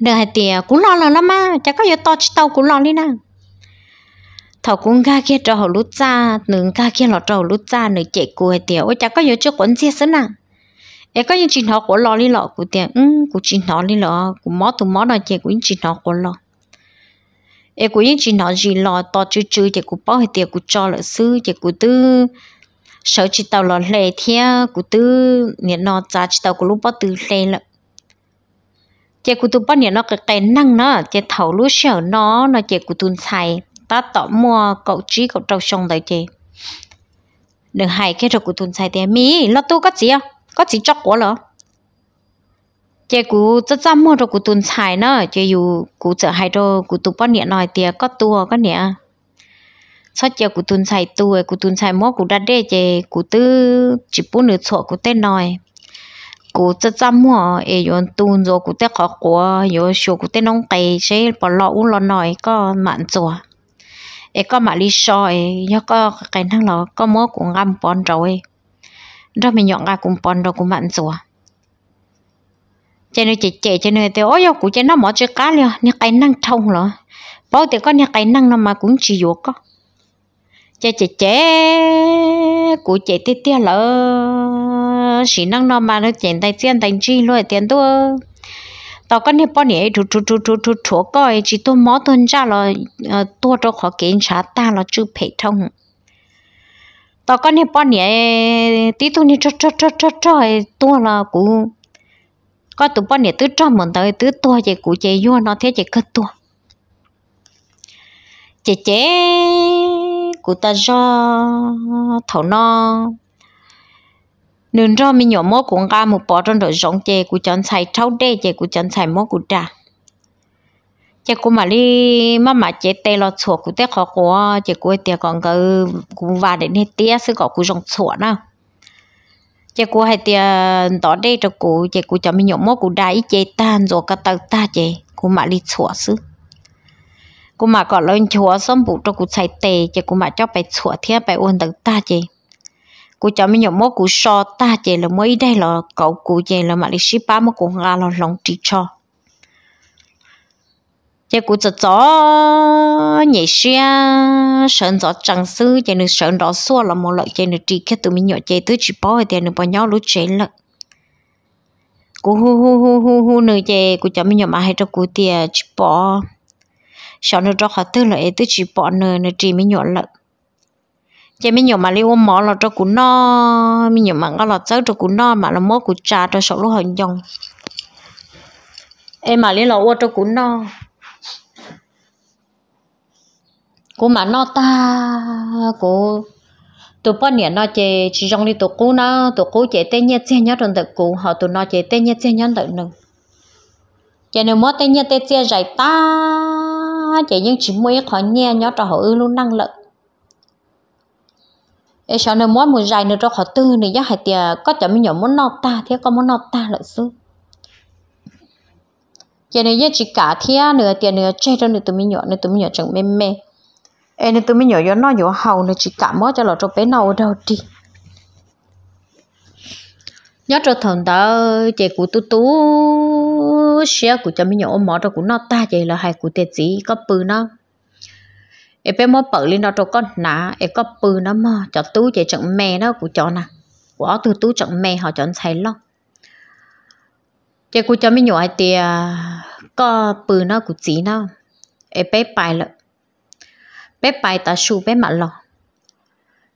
được hai tìa cũng lo là lắm mà chả có giờ to chứ tao cũng lo đi nè thầu cũng ga kia trâu hầu lúc ra nâng ga kia lọ trâu lúc ra nửa chế của hai tìa ôi chả có giờ cho quấn xe sớm nào ấy có những chỉ nó của lo đi lọ của tiền ừ của chỉ nó lý lọ của mỏ tụ mỏ này chỉ của những chỉ nó của lo ấy của những chỉ nó gì lọ to chữ chữ chỉ của bao hết tiền của cho lợi sư chỉ của tư sợ chỉ tàu lọ lệ theo của tư niệm nó giá chỉ tàu của lúc bao tư lệ lợ chỉ của tư bao niệm nó cái cái năng nó chỉ thầu lúc sợ nó nó chỉ của tuần sai, ta tỏ mua cậu trí cậu trâu sông đấy chị đừng hại cái rồi của tuần sai tiền mi lo tu có gì không có chỉ chóc quá lỡ chị cú rất ra mua rồi cú tuần xài nữa chị dù cú chợ hai rồi cú tụ bao nhiêu nói tiền có tua có nhẹ sau chị cú tuần xài tua cú tuần xài mua cú đặt đây chị cú tư chỉ bốn nửa chỗ cú tên nói cú rất ra mua ấy yon tuần rồi cú tên khó quá rồi số cú tên nông cây sẽ bỏ lọ u lọ nói có mặn rồi ấy có mặn lý soi, ấy nhớ có cái thằng lọ có mua cũng ngâm bón rồi rồi mình nhọn ra cũng bòn rồi cũng mặn rồi cho nên chị chị cho nên thì ôi của chị nó mỏ chơi cá liền nhà cái năng thông rồi bao thì có nhà cái năng nó mà cũng chỉ dụ có cho chị chị của chị tê tê lỡ chỉ năng nó mà nó chuyện tay tiền tay chi luôn tiền tôi tao con này bao này chú chú chú chú chú chú coi chỉ tôi mỏ tuần ra rồi, tôi cho họ kiểm tra ta là chưa phải thông tao có nè bọn nè tí tu nè cho cho cho cho cho tua là cũ có tụ bọn nè tứ cho mình tới tứ tua chạy cũ chạy vua nó thế chạy cất tua chế chế cụ ta cho thầu nó nên cho mình nhỏ mốt cũng ra một bỏ trong đội giống chè của chọn xài thâu đê chè của chọn xài mốt của trà chỉ cũng mà đi mà mà chỉ tay lo chùa cũng té khó quá chỉ cũng tiền còn cái cũng và đến hết tía sẽ có cũng trong chùa nào chỉ cũng hay tiền đó đây cho cô chỉ cũng cho mình nhổ mốt cũng đại chế tan rồi cả tàu ta chỉ cũng mà đi chùa xứ cũng mà còn lên chùa xong bụng cho cô chạy tề chỉ cũng mà cho phải chùa thiệt phải ôn tàu ta chỉ cô cho mình nhậu mốt cú so ta chỉ là mới đây là cậu cô chỉ là mà đi ship ba mà cú ngà là lòng chỉ cho giờ cụ cho chó nhảy xe sơn gió trăng sư giờ nữ sơn đó xua là một lợi giờ nữ chỉ khi tụi mình nhỏ chơi tới chỉ bỏ thì nữ bỏ nhau lúc chơi lận cụ hu hu hu hu hu nữ giờ cụ cho mình nhỏ mà hay cho cụ thì à, chỉ bỏ sau nữa cho họ tư lợi tới chỉ bỏ nữ nữ chỉ mình nhỏ lận giờ mình nhỏ mà lấy ôm mỏ là cho cụ no mình nhỏ mà có là cháu cho cụ no mà là mốt cụ trà cho sổ lúc họ dùng em mà lấy là ô cho cụ no cô mà nó ta cô tụi bọn nhện nó chơi chỉ trong đi tụi cô nó tụi cô chơi tê nhét chơi nhát trong tụi cô họ tụi nó chơi tê nhét chơi nhát tụi nữa. chơi nếu mất tê nhét tê chơi giải ta chơi những chỉ mua khó nhẹ nhát cho họ ư luôn năng lực. ấy sau này mất một giải nữa cho họ tư này giá hai tiền có chả mấy nhỏ muốn nó ta thế có muốn nó ta lợi sư chơi nếu chỉ cả thế nửa tiền nửa chơi cho nữa tụi mình nhỏ nữa tụi mình nhỏ chẳng mềm mềm em tôi mới nhỏ gió nó nhỏ hầu này chỉ cảm mốt cho lọ cho bé nâu đâu đi nhớ cho thằng đó chị của tu tú xe của cho mới nhỏ mỏ cho của nó ta chị là hai của tiệt gì có bự nó em bé mốt bự lên đó cho con nã em có bự nó mà cho tú chị chẳng mẹ nó của cho nè của tu tú chẳng mẹ họ chọn thấy lo chị của cho mấy ai thì có bự nó của chị nó em bé bài lại bé bài ta su bé mặt lo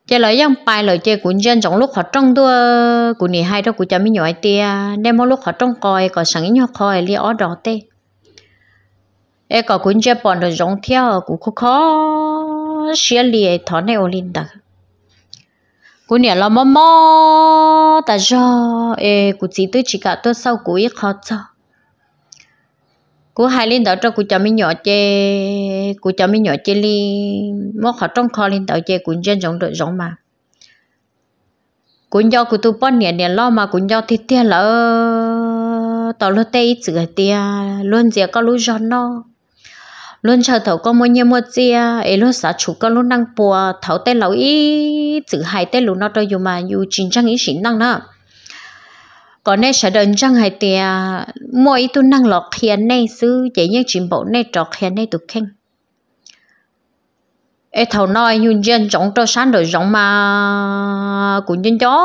chơi lời dân bài lời chơi của dân trong lúc họ trong đua của nị hai đó của cha mi nhỏ tia nên mỗi lúc họ trong coi còn sáng nhỏ coi li ó đỏ tê e có cuốn chơi bọn đồ giống theo của khó khó xia lìa thọ này ô linh đặc của nị là mò mò ta do e của chỉ tới chỉ cả tôi sau của ít khó cho cú hai linh đạo cho cú cho mi nhỏ chê cú cho mi nhỏ chê li mò họ trong kho linh đạo chê cú chân giống đội giống mà cú do cú tu bón nhẹ nhẹ lo mà cú do thì tia lỡ tàu lỡ tê ít sửa tia luôn dìa có lũ giòn nó luôn chờ thầu có mua nhiều mua chia ấy luôn xả chủ có luôn năng bùa thầu tê lẩu ít sửa hai tê lũ nó cho dù mà dù chính trang ít xịn năng nữa có nên sẽ đơn răng hay thì mỗi tu năng lọc hiền này sư chỉ như chuyện bộ này trọc hiền này tụ khen ê thầu nói nhung dân trọng cho sáng rồi rộng mà của nhân chó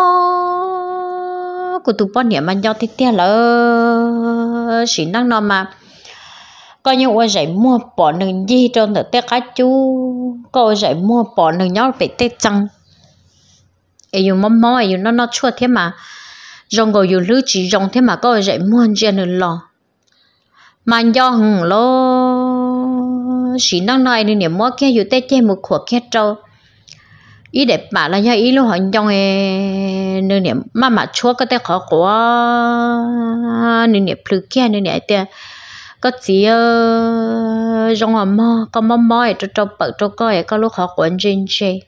của tụ bao niệm mà do thiết tia lỡ chỉ năng nó mà coi như ôi dạy mua bỏ nừng gì cho nửa tết cá chú coi dạy mua bỏ nừng nhó bị tết chăng ấy dù mắm mắm ấy dù nó nó chua thế mà rong gọi dùng lưỡi chỉ rong thế mà có dạy muôn gian nữa lo mà do hùng lo chỉ năng này nên niệm mua kia dù tết chơi một khổ kia trâu ý đẹp mà là do ý lo họ trong e nên niệm mà mà chúa có tết khó quá nên niệm lưỡi kia nên niệm tết có chỉ ờ, rong họ mò có mò mò ở trong bờ trong coi có e, lúc khó quấn trên chơi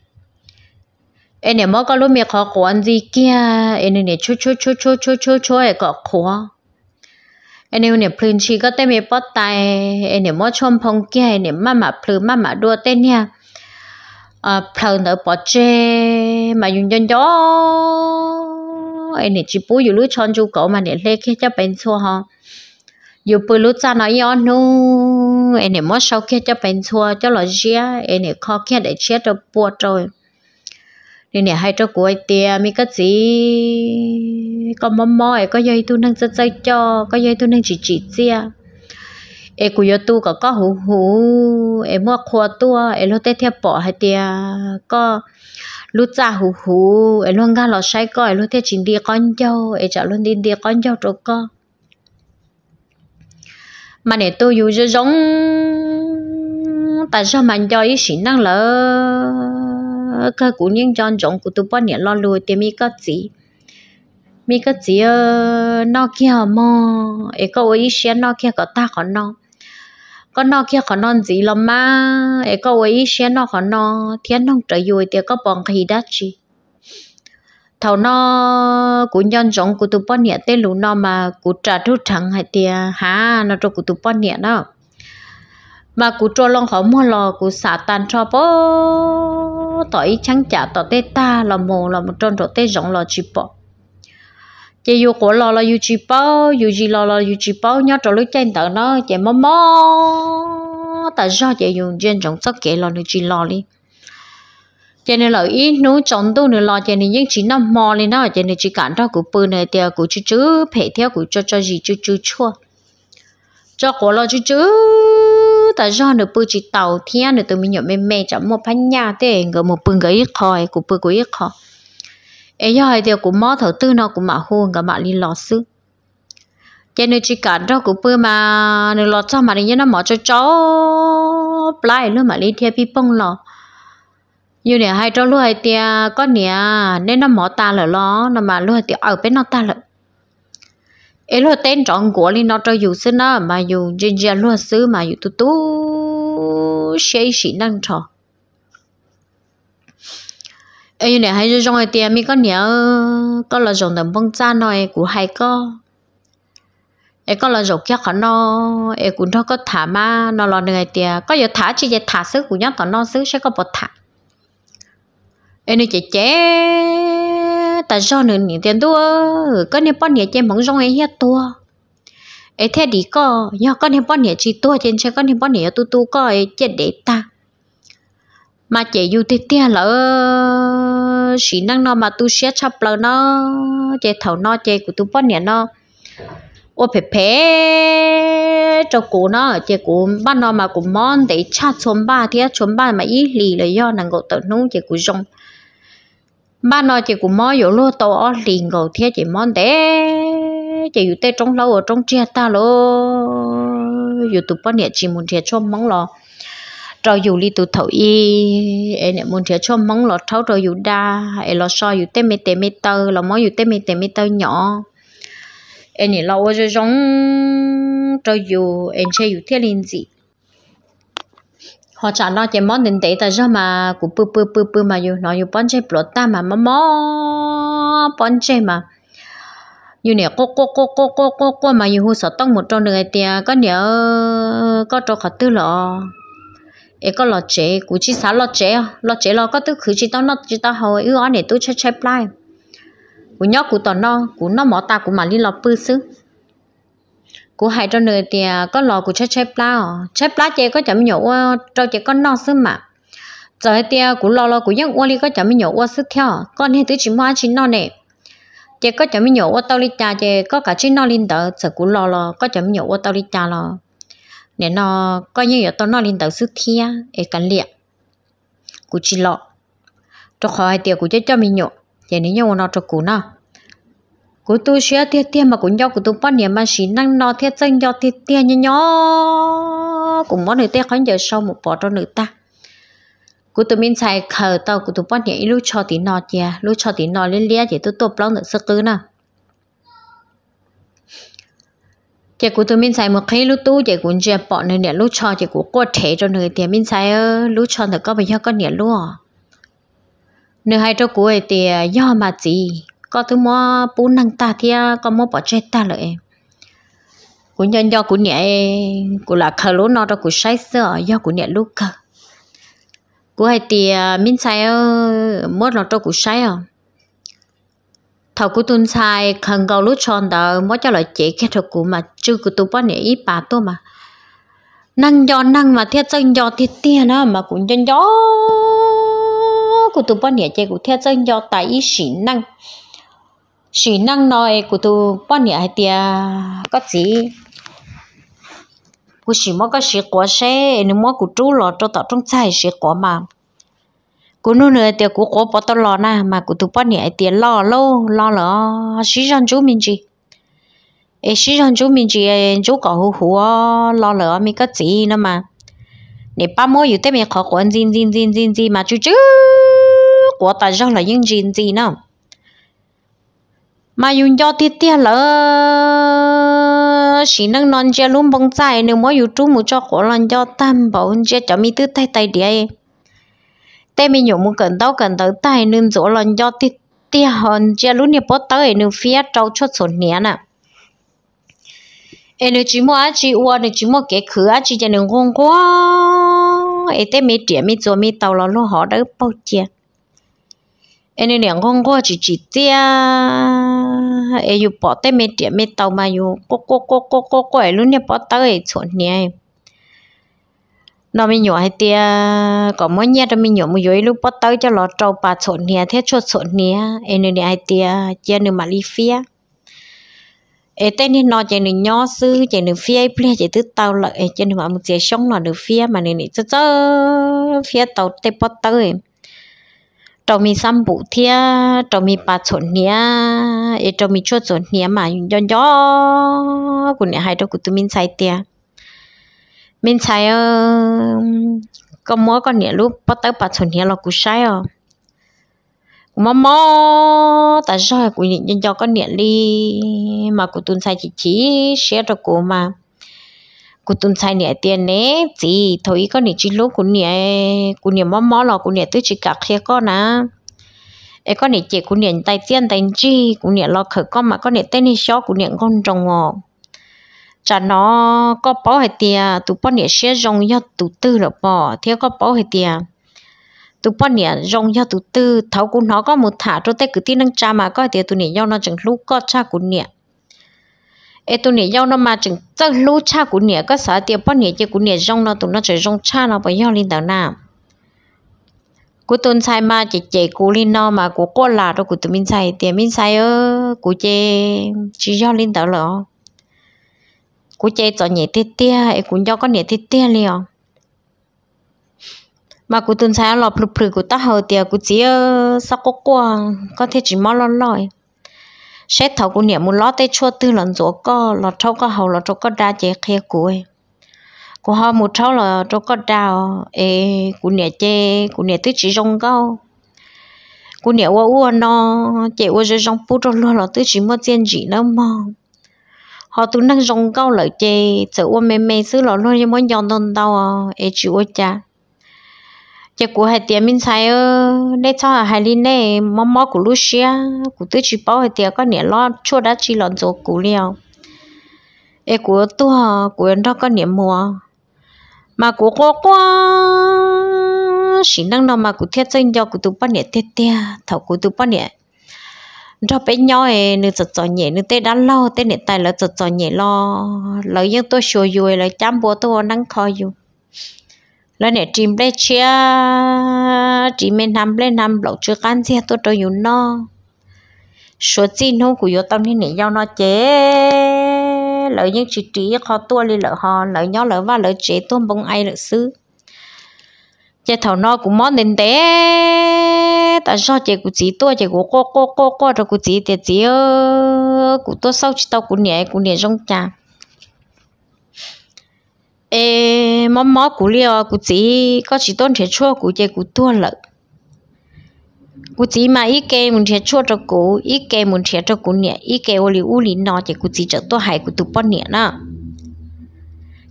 em nè mơ có lúc mẹ khó của anh gì kia em nè chua chua chua chua chua chua chua ấy có khó em nè nè phun chỉ có tay mẹ bắt tay em nè mơ chôm phong kia em nè má mà phun má mà đua tên nha à phun nữa bỏ chê mà dùng chân đó em nè chỉ bố dù lúc chọn chú cậu mà nè lê kia cho bên xua hả dù bố lúc cha nói yếu nu em nè mơ sau kia cho bên xua cho lo chia em nè khó kia để chết được buộc rồi nên nè hai cho cuối tiền mi cất gì có mò mò có dây tu năng rất dây cho có dây tu năng chỉ chỉ chia e cú yo tu có có hú hú e mua khoa tu, e lo tê theo bỏ hai tia có lúc cha hú hú e luôn ga lọ sai có e lo tê chính đi con dâu e chả luôn đi đi con dâu cho có, mà nè tôi dù giống tại sao mà cho ý sĩ năng lỡ các cụ nhân chọn chọn cụ tụ bao nhiêu lo lùi thì mi có gì mi có gì nó kia mò ấy có ấy xe nó kia có ta có nó có nó kia có non gì lắm mà ấy có ấy xe nó có nó thiên nông trời vui thì có bọn cái đó chi thầu nó cũng nhân giống của tụ bao nhiêu tên lũ nó mà cụ trả thu thẳng hay tiền ha, nó cho cụ tụ bao nhiêu đó mà cụ trò lòng họ mua lò cụ xả tan cho bó tỏi trắng chả tỏi tê ta là mồ là một tròn tỏi tê rộng lò chỉ bỏ chị yêu của lò là yêu chỉ bỏ yêu gì lò là yêu chỉ bỏ nhớ trò lối trên tờ nó chị mò mò tại do chị dùng trên trong sắc kệ lò nuôi chỉ lò đi cho nên là ít nú chọn tu nữa lo cho nên những chỉ năm mò lên đó cho nên chỉ cản ra của bự này theo của chú chú phải theo của cho cho gì chú chú chua cho của lo chú chú ta do nửa bự chỉ tàu thiên nửa tôi mình nhậu mê mê chẳng một phát nhà thế người một bưng ít khỏi của bự của ít khỏi ấy do hai điều của mò thầu tư nó của mạ hôn ngỡ mạ đi lọ sư cho nên chỉ cần đó của bự mà nửa lọ cho mà đi nhớ nó mỏ cho chó lại luôn mà đi theo bị bông lọ như này hai trâu luôn hai tia có nè nên nó mỏ ta lỡ lo nó mà luôn hai tia ở bên nó ta lỡ tên trọng của li nó cho dù xưa nó mà dù dễ dàng luôn xứ mà dù tu tu sẽ chỉ năng trò ấy nè hay cho trong cái tiền mi có nhớ có là dùng tầm bông cha nói của hai có ấy có là dùng kia khó nó ấy cũng nó có thả mà nó là người tiền có giờ thả chỉ giờ thả sức của nhóm tao nó sức sẽ có bớt thả ấy nè chị chế ta cho nên nhỉ tiền đua có nên bọn nhỉ trên mong rong ấy hết tua ấy thế đi co nhờ có nên bọn nhỉ chỉ tua trên xe có nên bọn nhỉ tu tu co ấy chết để ta mà chạy dù tê tê là chỉ năng nó mà tu sẽ chập là nó chạy thầu nó chạy của tu bọn nhỉ nó ô phê phê cho cụ nó chạy cụ bắt nó mà cụ món để cha chốn ba thì chốn ba mà ít lì là do nàng gọi tự nung chạy cụ rong mà nó chỉ cũng mò yếu lúa tàu ở liền gầu thế chỉ món thế chỉ yếu tới trong lâu ở trong chia ta lô yếu tụ bao nhiêu chỉ muốn chia cho mong lo rồi yếu li tụ thầu y em nè muốn chia cho mong lo thâu rồi yếu đa em lo so yếu tê mê tê mê tơ lo mò yếu tê mê tê mê tơ nhỏ em nè lo ở trong rồi yếu anh chơi yếu thế liền gì họ trả nó chỉ món định tế ta cho mà cũng bự bự bự bự mà yêu nó yêu bón chơi bột ta mà mà mò bón chơi mà yêu nè cô cô cô cô cô cô cô mà yêu hú sợ tông một trong đường tia có nè có cho khó tư lọ ấy có lọ chế cũng chỉ xả lọ chế à? lọ chế lọ có tư khử chỉ tao nó chỉ tao hồi ư ó nè tôi chơi chơi play cũng nhóc cũng tao nó cũng nó mỏ ta cũng mà đi lọ bự xứ của hai trâu nữa thì à, có lò của trái trái plau trái plau chị có chậm nhổ à, trâu chị có non sớm mà giờ thì à, của lò lò của dân uali có chậm nhổ qua sức theo con hiện tới chỉ mua chín non nè chị có chậm nhổ qua tao đi cha chị có cả chín non linh tờ sợ của lò lò có chậm nhổ qua tao đi cha lò nè nó coi như là tao non linh tử sức thia ấy cắn liệt của chị lọ cho khỏi tiệc của chết cho mình nhổ vậy nếu nhổ nó cho cú nào cô tôi sửa tiết tiết mà cũng nhau của tôi bắt niệm mà xí năng nó thiết chân nhau tiết tiết nhau nhau cũng món người ta khó giờ sau một bỏ cho nữ ta cô tôi mình xài khờ tao của tôi bắt niệm lúc cho tí nọ chè lúc cho tí nọ lên lia thì tôi tu bao nữa sức cứ nè chị của tôi mình xài một khi lúc tu chị cũng chưa bỏ nên nè lúc cho chị cũng có thể cho người tiền mình xài lúc cho thì có bây giờ có niệm luôn à. nữa hai cho cô ấy thì do mà gì có thứ mua bún năng ta thì có mua bỏ chết ta lợi của nhân do của nhẹ của là khờ lúa nó đó của sai sợ do của nhẹ lúc cơ của hai thì minh sai mốt nó đó của sai à thầu của tuân sai khẩn cầu lúa tròn đó mốt cho là chế cái thầu của mà chưa của tôi bao nhẹ ít bà tôi mà năng do năng mà thiết chân do thiết tiền đó mà cũng nhân do của tôi bao nhẹ chế của thiết chân do tại ý sĩ năng sĩ năng nói của tu bọn nhà tia có gì của sĩ mà có sĩ quá xe nếu mà của chú lo cho tao trong trái sĩ quá mà của nô nữa tia của quá bỏ tao lo na mà của tu bọn nhà tia lọ lâu lọ lọ sĩ rằng chú mình chứ, ê sĩ rằng chú mình chứ chú có hú hú lọ lọ mình có gì nữa mà nếu ba mối yêu thế mình khó quên zin zin zin zin zin mà chú chú quá ta rằng là những zin zin nào mà dùng cho tiết tiết lỡ ờ, xin nâng non chơi luôn bông trái nếu mỗi youtube một cho khổ lần cho tâm bảo chơi cho mi tư tay tay đi tay mình nhổ một cần tao cần tới tay nên dỗ lần cho tiết tiết hơn chơi luôn nhiều bớt tới nên phía trâu chốt sổ nhé nè energy chì, a chi wa energy mo khứ khu chì chi jan ngong kwa e te mi tie mi zo mi tao lo lo ho da pao chia anh em nên nhàng con qua chỉ chỉ tia em yêu bỏ tay mẹ tiệm mẹ tàu mà yêu cố cố cố cố cố cố, ấy luôn nè bỏ tay ấy chuẩn nè nó mình nhỏ hay tia có mỗi nhà đó mình nhỏ một dưới lúc bắt tay cho lọt trâu bà chuẩn nè thế cho chuẩn nè em nên hay tia chia nửa mà li phía ê e tên nên nó chạy nửa nhỏ sư chạy nửa phía ple chạy thứ tàu lợi chạy nửa mà một chiếc sống nó nửa phía mà nửa nửa chớ chớ phía tàu tê bắt tới trong mi xăm bụ thia trong mi ba chỗ nia e trong mi chỗ chỗ nia mà nhỏ nhỏ của này hai đâu của tu mình sai tia mình sai có mỗi con nia lúc bắt tới ba chỗ nia là của sai à mò mò tại sao của nhỏ nhỏ con nia li mà của tụi sai chỉ chỉ sẽ rồi của mà cụ tuần sai nè tiền nè chỉ thôi có nè chỉ lúc cụ nè cụ nè mỏ mỏ lò cụ nè tôi chỉ gặp kia con á ấy con nè chỉ cụ nè tay tiền tay chi cụ nè lo khởi con mà con nè tên đi xó cụ nè con trồng ngò chả nó có bảo hệ tiền tụ bọn nè xe rong yo tụ tư rồi bỏ theo có bảo hệ tiền tụ bọn nè rong yo tụ tư thấu cụ nó có một thả cho tay cứ tin năng cha mà có tiền tụ nè nhau nó chẳng lúc có cha cụ nè ê tụi nè nhau nó mà chừng tơ lú cha của nè có sợ tiệp bó nè chứ của nè rong nó tụi nó chơi rong cha nó bởi nhau lên tàu nào của tuần sai mà chị chị của lên nó mà của cô là đâu của tụi mình sai tiệm mình sai ơ của chị chỉ do lên tàu lỡ, của chị cho nhẹ tê tê ê của nhau có nhẹ tê tê liền mà của tuần sai lọ plù plù của ta hờ tiệp của chỉ ơ sao có qua có thể chỉ mò lon lỏi sẽ thấu cũng niệm muốn lót tới chua tư lần rỗ co lọt trâu có hầu lọt trâu có đa chế khe cuối của họ một trâu là trâu có đào ê của niệm chế của niệm tức chỉ rong câu của niệm qua uo no chế qua rồi rong pu trâu luôn là tức chỉ mất tiền gì nữa mà họ tu năng rong câu lợi chế chữ qua mềm mềm xứ lọt luôn như muốn nhon đòn đau ê chịu cha giờ của hay tiệm mình xài ơ để cho là hai linh này mò mò của lúc xia của tôi chỉ bảo hay tiệm có niệm lo chua đã chỉ lọn rồi của liều ê của tôi của nó có niệm mùa mà của cô quá chỉ năng đâu mà của thiết chân cho của tôi bắt niệm tê tê thầu của tôi bắt niệm cho bé nhỏ ấy nữ chợt chọn nhẹ nữ tê đã lâu tê nè tay là chợt chọn nhẹ lo lấy những tôi sôi vui lấy chăm bố tôi năng khó dùng แล้วเนี่ยจิมเล่เชียจิมเล่นทำเล่นทำหลอกเชื่อกันเสียตัวตัวอยู่นอชัวจีนหูกูโยตอนนี้เนี่ยยาวนอเจ๊แล้วยังจีจีคอตัวเลยเหรอฮะแล้วย้อนเหรอว่าเหรอเจ๊ตัวบงไอเหรอซื้อเจ๊เท่านอกูมอนเด่นเต้แต่ชอบเจ๊กูจีตัวเจ๊กูโก้โก้โก้โก้เธอกูจีเตี้ยเจ๊กูตัวเศร้าจีเต้ากูเหนื่อยกูเหนื่อยจงจ้า ê mó mó cú liao cú chỉ có chỉ tôn trẻ chua cú chơi cú tua lợ cú chỉ mà ít kê muốn trẻ chua cho cú ít kê muốn trẻ cho cú nhẹ ít kê ô liu u lì nọ chơi cú chỉ cho tua hải cú tụ bón nhẹ nọ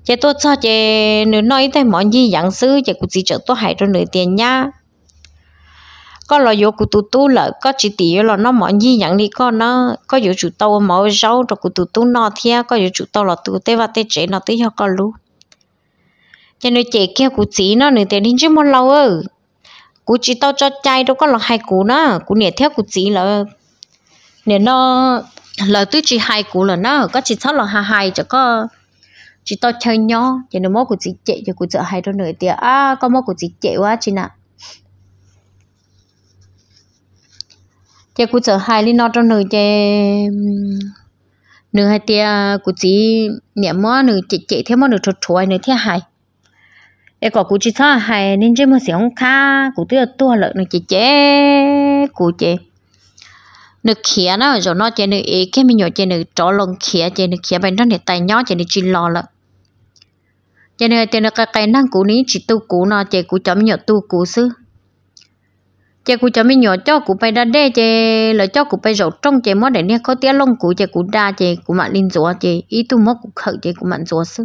chơi tua cho chơi nửa nói thế món gì dạng sư chơi cú chỉ cho tua hải cho nửa tiền nhá có lo yo cú tụ tu lợ có chỉ tỉ lo nó món gì dạng đi có nó có yo chủ tàu máu rau cho cú tụ tu nọ thia có yo chủ tàu là tụ tê và tê chế nó tê cho con luôn cho nên chị kia cú chỉ nó nữa tiền chứ một lâu ơ cú chỉ tao cho chay đâu có là hai cú nó cú nhẹ theo cú chỉ là nè nó là tôi chỉ hai cú là nó có chỉ sáu là hai hai cho có chỉ tao chơi nhau cho nên mỗi cú chỉ chạy cho cú chợ hai đâu nữa tiền à có mỗi cú chỉ chạy quá chị nè cho cú chợ hai lên nó trong nửa chị nửa hai tia cú chỉ nhẹ mó nửa chạy chạy theo mó nửa trượt chuột nửa theo hai cái cỏ cụ chỉ sao hay nên chơi mà sẽ không khá cụ tiêu tua lợn nó chơi chế cụ chế nó khía nó rồi nó chơi nó ý cái mình nhỏ chơi nó trỏ lồng khía chơi nó khía bên đó để tay nhỏ chơi nó chỉ lo lợn chơi nó chế nó cái cái năng cụ này chỉ tu cụ nó chơi cụ chấm nhỏ tu cụ sư chơi cụ chấm nhỏ cho cụ bay ra đê chơi, là cho cụ bay rổ trong chơi mất để nè có tiếng lông cụ chơi cụ đa chơi cụ mặn linh rùa chơi ít tu mất cụ khởi chơi cụ mặn rùa sư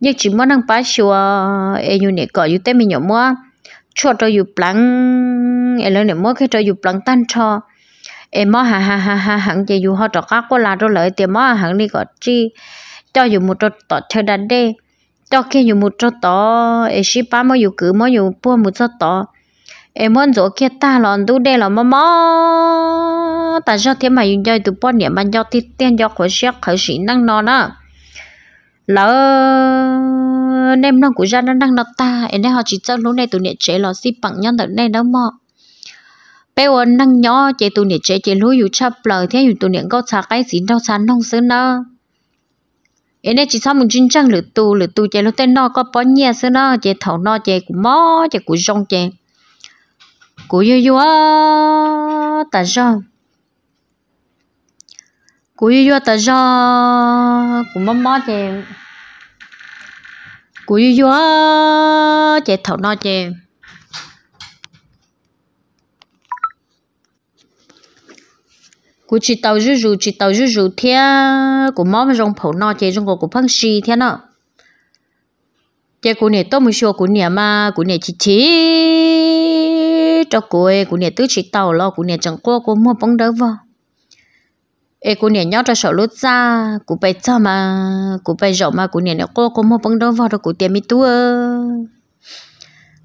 nhớ chỉ muốn năng bát xua em như này cỏ ờ, yêu tết mình nhớ mua cho cho yêu plăng em lớn này mua khi cho yêu plăng tan cho em mua ha ha ha ha hẳn chỉ yêu họ cho các cô là rồi lợi tiền mua hẳn này có chi cho yêu một chỗ tọt chơi đàn đê cho khi yêu một chỗ tọ em ship ba mua yêu cứ mua yêu bua một chỗ tọ em muốn rồi kia ta lòn tu đê là mò mò tại sao thế mà yêu nhau từ bao nhiêu mà cho thì tiền cho khởi sắc khởi sĩ năng non nữa là ờ, nem non của gia nó đang nó ta em nên họ chỉ cho lúc này tụi nè chế lò xi bằng nhân tận này đâu mọ bây giờ năng nhỏ chế tụi nè chế chế lúc yêu chấp lời thế yêu tụi nè có xả cái gì đâu xả nong xứ nó em nên chỉ sau một chuyên trang lửa tù lửa tù chế lúc tên nó có bao nhiêu xứ nó chế thầu nó chế của mó chế của rong chế của yêu yêu ta rong cú yo ta ra cú mắm mắm chị cú yo chị thầu nó chị cú chỉ tàu rú rú chỉ tàu rú rú thia cú mắm rong phẩu nó chị rong cú phăng xì thia nó chị cú này tôm sô cú này mà cú này chỉ chỉ cho cú ấy cú này tứ chỉ tàu lo cú này chẳng qua cú mua bóng đá vào ê cô nè nhau cho sổ lốt ra cô bay cho mà cô bay rộng mà cô nè nó cô có một bông đâu vào rồi cô tiền mi tu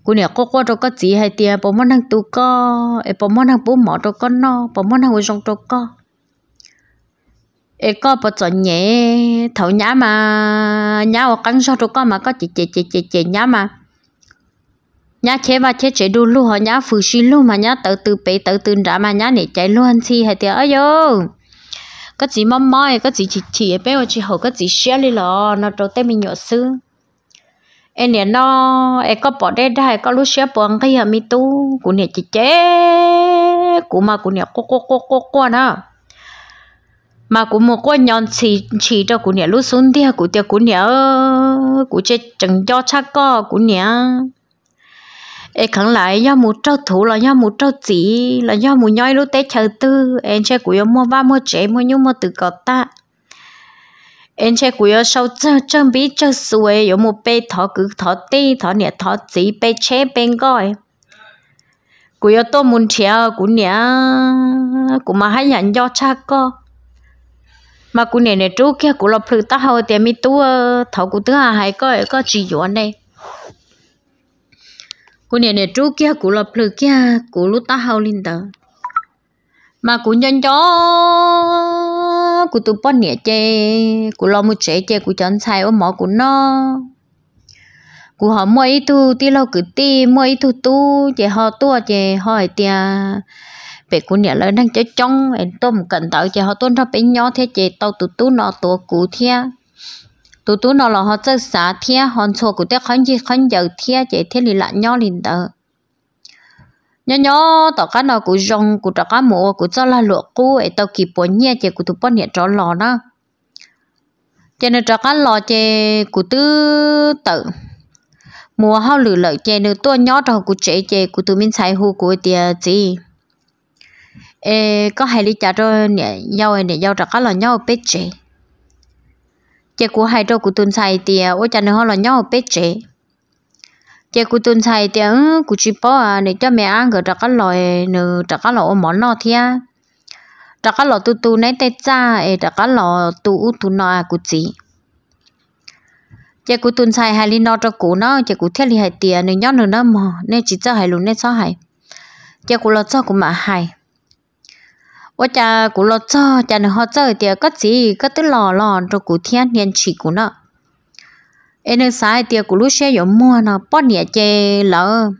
cô nè cô qua rồi có gì hay tiền bông món hàng tu co ê bông món hàng bố mỏ rồi con no bông món hàng uống rong rồi co ê có bớt chọn nhẹ thấu nhá mà nhá ở cắn rau rồi co mà có chị chị chị chị chị nhá mà nhá chế và chế chế đu lu họ nhá phù xí lu mà nhá tự từ bể tự từ ra mà nhá nè chạy luôn chi hay tiền ấy vô cái gì mắm mai cái gì chỉ chỉ bé mà chỉ hậu cái gì xe đi lò nó trâu tay mình nhỏ sư em nè nó em có bỏ đây đây có lúc xe bỏ cái hàm mi tu của nè chỉ chế của mà của nè cô cô cô cô cô nè mà của một con nhon chỉ chỉ cho của nè lúc xuống đi của tiệc của nè của chơi chẳng cho chắc co của nè em khẳng lại do một trâu thủ là do một trâu chỉ là do một nhoi lô tết chờ tư em chơi của mua ba mua trẻ mua nhung mua từ cọt ta em chơi của sau chân chân bí chân xuôi có một bê thọ cứ thọ ti thọ nhẹ thọ chỉ bê chế bê gọi của tôi muốn chia của nhẹ của mà hai nhận do cha co mà cụ nè nè chú kia cụ lọc phật ta hầu tiền mi tu thọ cụ tướng à hay có có chỉ dọn đây cô nè nè chú kia cô lập lư kia cô lúc ta hao linh tờ mà cô nhân cho cô tụ bón nè chê cô lo mu chê chê cô chọn sai ôm mỏ cô nó cô họ mua ít tu tí lâu cứ tí mua ít tu tu chê họ tua chê hỏi tia bé cô nè lời đang chơi trong em tôm cần tạo chê họ tuôn ra bé nhỏ thế chê tao tụ tu nó tua cụ thia tụ tụ nó là họ chơi xả thia hòn sổ của tiếc khánh gì khánh giờ thia chạy thế lì lại nhau liền tờ nhỏ nhỏ tao cá nào của rong của tao cá mồ của cho là lụa cũ ấy tao kịp bốn nhẹ chạy của tụ bốn nhẹ trò lò đó chạy nó tao cá lò chạy của tư tự mùa hao lử lợi chạy nữa tôi nhỏ trò của chạy chạy của tụ mình xài hù của tia gì ê có hai lý trả rồi nhẹ nhau này nhau tao cá là nhau bết chạy chế của hai trâu của tuần xài tiền à, ô cha nó là nhau bé trẻ chế của tuần xài thì ớ à, ừ, của chị bỏ à để cho mẹ ăn rồi trả cái loại nữa trả cái loại món nọ thia à. trả cái loại tu tu nấy tê cha ấy trả cái loại tu tu nọ của chị chế của tuần xài hai linh nọ cho cụ nó chế của thiết li hai tiền nên nhau nữa nó mò nên chỉ cho hai luôn nên sao hai chế của lo cho của mà hai 我家古老早家能好早点，个子个都老了，这古天年起古呢。ai nơi sai tiệc của lúc xe giống mua nó bót nhẹ chê lỡ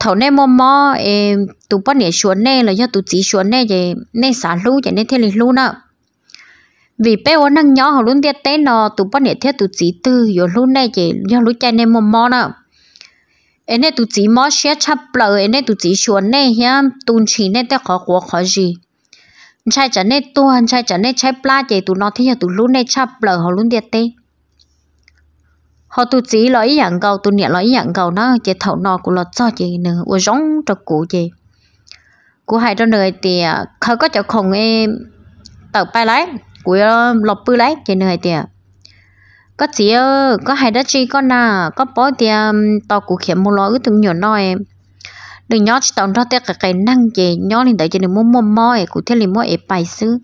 thầu nè mò mò em tụ bót nhẹ xuống nè là do tụ chỉ xuống nè vậy nè xả lú vậy nè thế lì lú nè vì bé ô năng nhỏ họ luôn tiết tế nó tụ bắt nhảy thế tụ chị tư rồi lú này vậy do lú chai nè mò mò nữa em này tụi chị mất xe chắp lờ em này tụi chị xuống này nhá tuôn chỉ này ta khó quá khó gì trai chả này tuôn cha chả này chắp la chị tụi nó thế giờ tụi lúc này chắp lờ họ luôn điệt tê họ tụi chị lo ý dạng cầu tụi nhẹ lo ý dạng cầu nó chị thầu nó của lo cho chị nữa uống giống cho cụ chị cụ hai cho nơi thì khơi có chỗ không em tàu bay lái của lọp bư lái chị nơi thì có chị ơi, có hai đứa chị con nà có bó thì um, tao cũng khiến một lối từng nhỏ nói đừng nhót tao nó tiếc cái cái năng chị nhót lên tới chị đừng mua mua mồi cụ thế liền mua ép bài xứ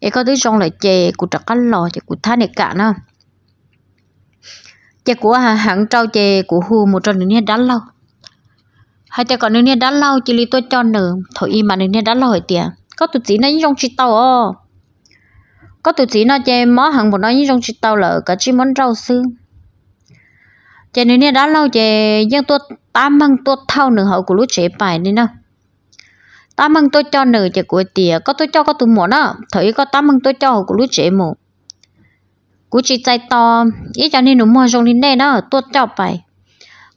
ép có thứ trong lại chị cụ trả cái lò chị cụ thay này cả nữa chị của à, hàng trâu chị của hù một tròn nữa đã lâu hai chị còn nữa đã lâu chị li tôi cho nữa thôi im mà nữa đã lâu rồi tiệt có tụi chị nó trong chị tao ô à có tụi chỉ nó chơi mó hàng một nói như trong chị tàu lỡ cả chị món rau sư chơi nếu như đã lâu chơi dân tôi tám măng tôi thao nửa hậu của lũ trẻ bài nên nè tám măng tôi cho nửa chơi của tìa có tôi cho có tụi mỏ đó thấy có tám măng tôi cho hậu của lũ trẻ mỏ cú chỉ chạy to ý cho nên nó mua trong đến đây đó tôi cho bài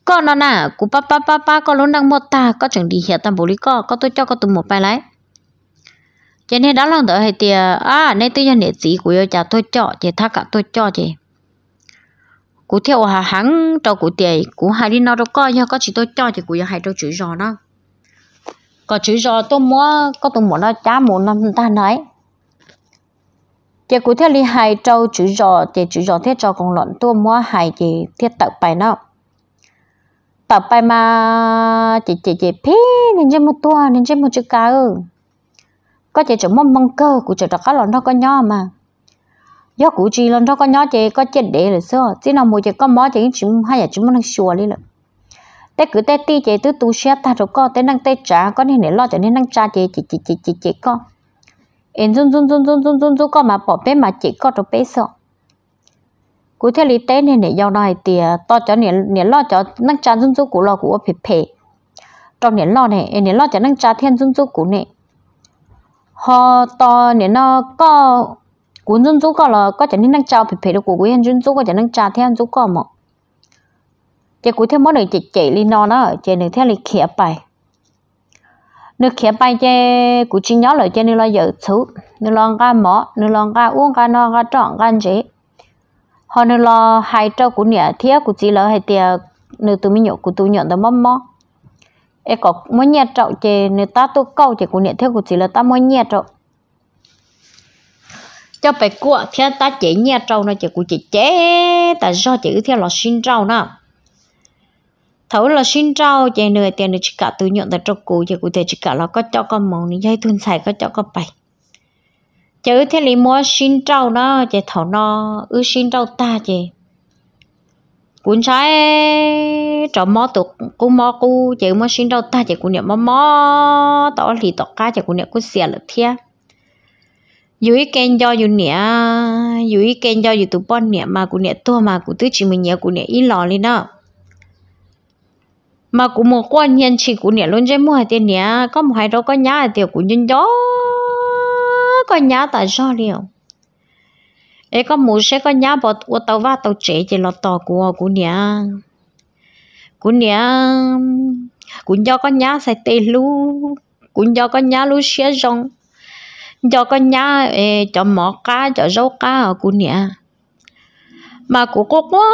con nó nè cú pa pa pa pa con lũ đang mua ta có chẳng đi hiểu tam bồ lý co có tôi cho có tụi một bài lái cho nên đó lòng tới hay tiền à nên tôi cho nghệ sĩ của yêu cha tôi cho chị thắc cả tôi cho chị cụ theo hà hắn cho cụ tiền cụ hai đi nó đâu coi nhá có chỉ tôi cho thì cụ hai đâu chữ giò nó có chữ giò tôi mua có tôi mua nó chá một năm ta nói chị cụ theo đi hai trâu chữ giò chị chữ giò thế cho con lợn tôi mua hai chị thiết tập bài nó tập bài mà chị chị chị phi nên chơi một tua nên chơi một chữ cao có chỉ chúng mong mong cơ của chỗ đó có lần đó có nhỏ mà do cụ chi lần đó có nhỏ chỉ có chết để rồi xưa chỉ nào một chỉ có mỏ chỉ chúng hai nhà chúng nó xua đi rồi tê cứ tê ti chỉ tứ tu xe ta rồi có tê năng tê trả có nên để lo cho nên năng trả chỉ chỉ chỉ chỉ chỉ chỉ có em run run run run run run run có mà bỏ bé mà chỉ có đâu bé sợ cụ theo lý tế nên để giao này thì à, to cho nên nên lo cho năng trả run run của lo của phải phải trong nên lo này em nên lo cho năng trả thiên run run của này họ to nên nó có cuốn dân chú có là có chẳng nên đang trao phải phải được của quyên dân chú có chẳng đang trà theo dân chú có mà chỉ cuối theo món này chỉ chỉ lên nó đó chỉ được theo lịch khía bài được khía bài chỉ của chính nhớ lại chỉ nên lo giờ chú nên lo ga mỏ nên lo ga uống ga no ga trọn ga gì họ nên lo hai trâu của nhà thiếu của chị là hai tiệc nên tụi mình nhậu của tụi nhậu được mắm mắm e có mỗi nhẹ trậu chè người ta tu câu chỉ của nhẹ theo của chỉ là ta mỗi nhẹ trậu cho phải cua theo ta chỉ nhẹ trâu nó chỉ của chị chế ta do chỉ theo là xin trâu nè thấu là xin trâu chè người tiền được chỉ cả từ nhọn ta trâu cũ chỉ của thể chỉ cả là có cho con mỏng này dây thun xài có cho con bài chữ thế lý mua xin trâu nó chè thấu nó ư xin trâu ta chè cún trái trọ mò tụ cú mò cú chỉ mò xin đâu ta chỉ cú niệm mò mò tỏ thì tỏ cá chỉ cú niệm cú xìa là thia dù ý kênh do dù nè dù ý kênh do dù bon nè mà cú niệm tua mà cú tứ chỉ mình nhớ cú niệm ít lò lên đó mà cú một quan nhân chỉ cú niệm luôn chơi mua hai tiền nè có một hai đâu có nhá thì cú nhân gió có nhá tại do liệu ê có mũ sẽ có nhá bọt của tàu va tàu trẻ chỉ là tàu của của nhà của nhà của do có nhá sai tê lu của do có nhá lu xé rong do có nhá ê cho mỏ cá cho rau cá ở của nhà mà của cô quá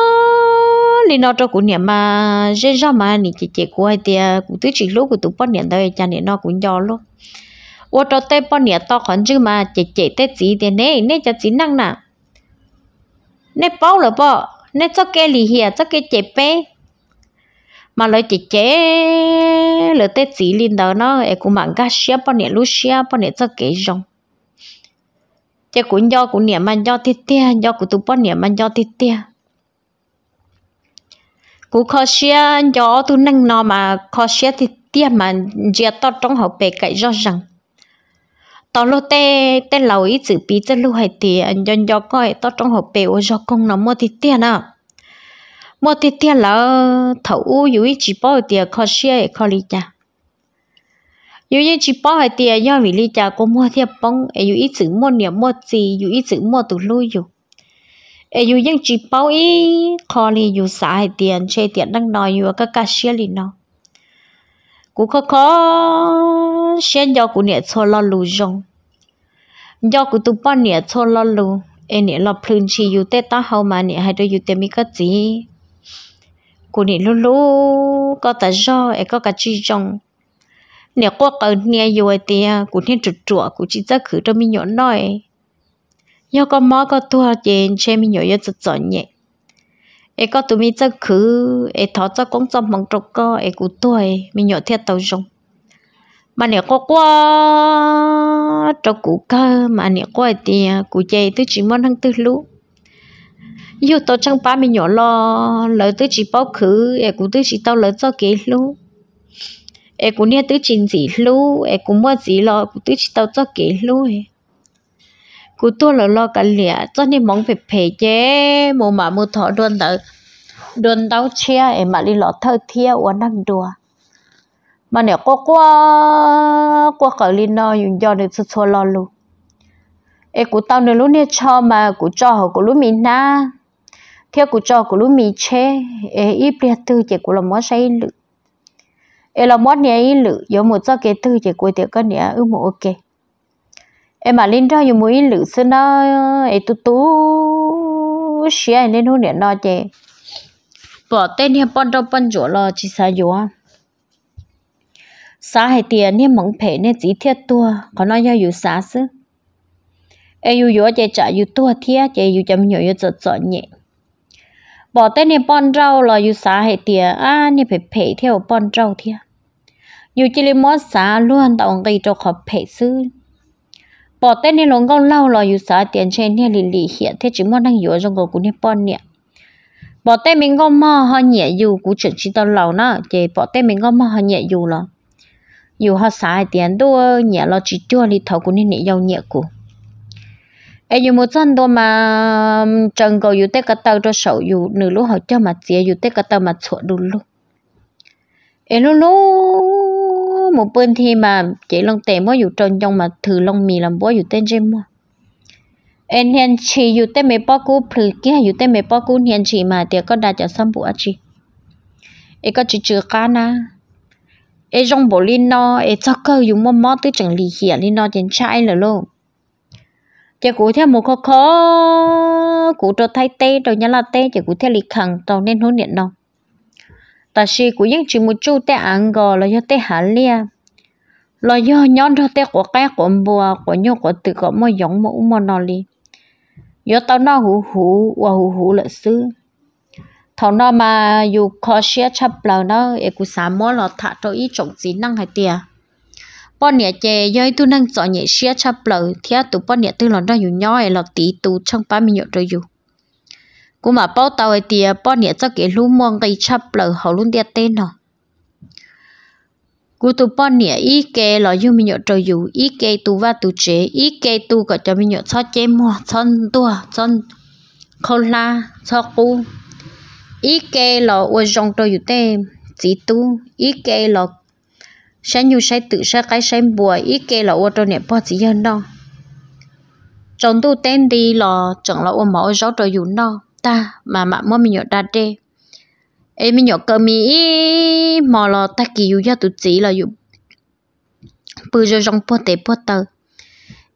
lý nó cho của nhà mà dễ ra mà nị chị chị của ai thì của tôi chỉ lúc của tụi bọn nhà đây cha nị nó cũng do luôn ô tô tê bọn nhà to còn chứ mà chị chị tê gì thì nè nè cho chị năng nào nè bao là bọ nè cho cái lì hiền cho cái chế bê mà lời chế chế lời tết chỉ linh đó nó em cũng mang gà xe, bao nè lú xe, bao nè cho cái rong chế cũng do cũng niệm mà do tít tia do cũng tụ bao niệm mà do tít tia cũng khó xe, do tụ năng nó mà khó xe tít tia mà giờ tao trong học bề cái rõ ràng tao lô tê tê lâu ít chữ bí chân lưu hay anh nhân do coi tao trong hộp bể cho do công nó mua thịt tiền à mua thịt tiền là thầu u ít chỉ bao tiền khó xe khó lý cha yếu ít chỉ bao hay tiền do vì lý cha có mua thiệp bông yếu ít chữ mua niệm mua gì yếu ít chữ mua từ lưu yếu yếu những chỉ bao ít khó lý yếu xả hay tiền chơi tiền đang nói yếu các cá xe lý nó cú khó khó xuyên cho cú nhẹ cho lo lù rong do cụ tụ bao nè cho lo lu em nè lo phun chi u tê ta hậu mà nè hai đôi u tê mi cái gì cụ nè lu lu có ta do em có cái chi trong nè qua cái nè u tê cụ nè chuột chuột cụ chỉ ra khử cho mi nhỏ nói do có mò có tua chèn che mi nhỏ yếu chật chật nhẹ e có tụi mi chắc khứ e thọ cho cũng cho mong trục co e cụ tuổi mi nhỏ thiệt tàu rong mà nè có quá cho cụ cơ mà nè có thì cụ chạy tôi chỉ muốn thằng tư lũ yêu tôi chẳng ba mình nhỏ lo lỡ tôi chỉ bao khứ em cũng tôi chỉ tao lỡ cho kế lũ em cũng nghe tôi chỉ gì lũ em cũng mua gì lo cũng tới chỉ tao cho kế lũ cụ tôi lỡ lo cả lẻ cho nên mong phải phải chế mồ mà mồ thọ đồn tới đồn đau che em mà đi lọ thơ thia uốn đang đùa mà nè có qua qua cỡ linh nó dùng cho được sơ lo luôn ê cụ tao nè lúc nè cho mà cụ cho họ của lúc mình na theo của cho của lúc mình che ê ít bia tư chỉ cụ làm món say lự ê làm món nè ít lự giờ một cho cái tư chỉ của tiểu con nè ư một ok em mà linh đó dùng mũi lự xưa nó ê tu tu xia lên hôn nè nó chè bỏ tên nè bận đầu bận chỗ là chỉ sao vậy xã hai tiền nên mong phê nên chỉ thiết tua có nói nhau dù xã xứ ai dù dù chạy chạy dù tua thiết chạy dù chấm nhiều dù chợ chợ nhẹ bỏ tên này bon rau là dù xã hai tiền à nên phải phê theo bon rau thiết dù chỉ lấy món xã luôn tạo gây cho khó phê xứ bỏ tên này lòng con lâu là dù xã tiền trên nên lì lì hiện thế chỉ món đang dựa trong cổ của nên bon nhẹ bỏ tên mình có mò họ nhẹ dù cũng chuyện chỉ tao lâu nó chị bỏ tên mình có mò họ nhẹ dù là dù họ xài tiền đua nhẹ lo chỉ chua đi thầu của nên yêu nhẹ của ai dù một chân đua mà trần cầu dù tết cả tàu cho sầu dù nửa lúc họ cho mà chia dù tết cả tàu mà sụt đủ lúc ai lúc lúc một bên thì mà chỉ lòng tè mới dù trần trong mà thử lòng mì làm bó dù tên trên mà em hiện chỉ dù tết mấy bao cú phử kia dù tết mấy bao cú hiện chỉ mà tiệc có đa cho xăm bộ chi? ai có chỉ chữ cá na ấy rong bộ linh nó ấy cho cơ dùng mò mót tới chẳng lì hiển linh nó trên trái là luôn chỉ cụ theo một khó khó cụ cho thay tê rồi nhá là tê chỉ cụ theo lịch hàng tàu nên hôn điện nó ta si cụ những chỉ một chút tê ăn gò là do tê hả lia là do nhon cho tê của cái của bùa của nhau của tự có mò giống mò mò nó li do tao nó hú hú và hú hú lợi sư thọ nào mà dù khó xia chấp lờ nó ế cú xá mó lọ thả cho ý trọng gì năng hay tìa bọn nhẹ chè dây tu năng cho nhẹ xia chấp lờ thia tụ bọn nhẹ tư nó ra dù nhỏ ế lọ tí tụ trong ba mươi nhọt rồi dù cú mà bao tàu ế tìa bọn nhẹ cho cái lũ mong cái chấp lờ hậu luôn tìa tên nó cú tụ bọn nhẹ ý kê lọ dù mình nhọt rồi dù ý kê tụ va tụ chế ý kê tụ cả cho mình nhọt cho chế mua chân tua chân khôn la cho cú ít kê lọ và dòng đồ dụ tê chỉ tu ít kê lọ sáng nhiều sáng tự sáng cái sáng bùa ít kê lọ và đồ nẹp bò chỉ dân đó chồng tu tên đi lo chồng lo và mỏ gió đồ dụ nó ta mà mà mua mình nhỏ đa đê em mình nhỏ cơ mi mò lo ta kỳ dụ ra tụ chỉ lo dụ bự rồi dòng bò tê bò tờ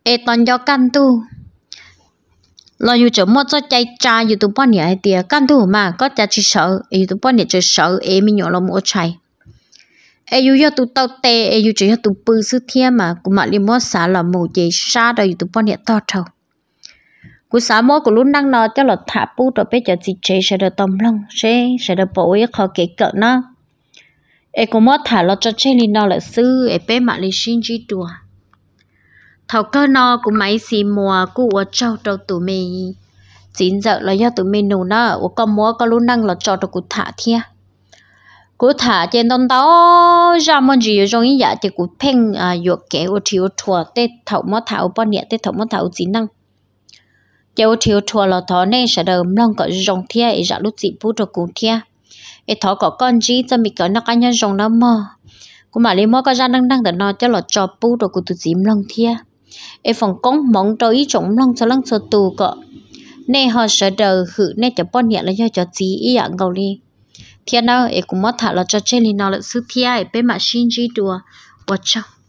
em toàn do căn tu lo yêu chỗ mua cho chạy cha yêu tụi bọn nhảy tiề căn thủ mà có cha chỉ sợ yêu tụi bọn nhảy chỉ sợ em mình nhỏ lo mua chạy em yêu tụi tao tệ, em yêu chơi yêu tụi bự sư thiên mà cũng mặc liền mua xả là mù chỉ xa đời yêu tụi bọn nhảy to trâu cú xả mua của luôn năng nó cho là thả bu rồi bây giờ chỉ chế sẽ được tầm lòng sẽ sẽ được bổ ấy khó kể cỡ nó em cũng mất thả lo cho chế liền nó là sư em bé mặc liền xin chỉ đùa thầu cơ no của máy xì mùa của ở trâu trâu tụi mình chín giờ là do tụi mình nụ nó của con múa con luôn năng là cho được cụ thả thia cụ thả trên tông đó ra món gì trong ý dạ thì cụ peng à dọc kế ô thiếu thua tê thầu mó thảo bao nhiêu tê thầu mó thảo chín năng kéo thiếu thua là thọ nên sẽ đờm lòng có giống thia ý dạ lúc chị bút được cụ thia ý thọ có con gì cho mình có nó cái nhân giống nó mơ cụ mà lấy mó có ra năng năng để nó cho là trò bút trò cụ tụi chín lòng thia e phòng công mong cho ý chống long cho long cho tù cọ nè họ sợ đờ hử nè cho bọn nhẹ là cho chí ý ạ ngầu đi thiên nào e cũng mất thả là cho chơi lì nào là sư thiên e bê mà xin chi đùa và chồng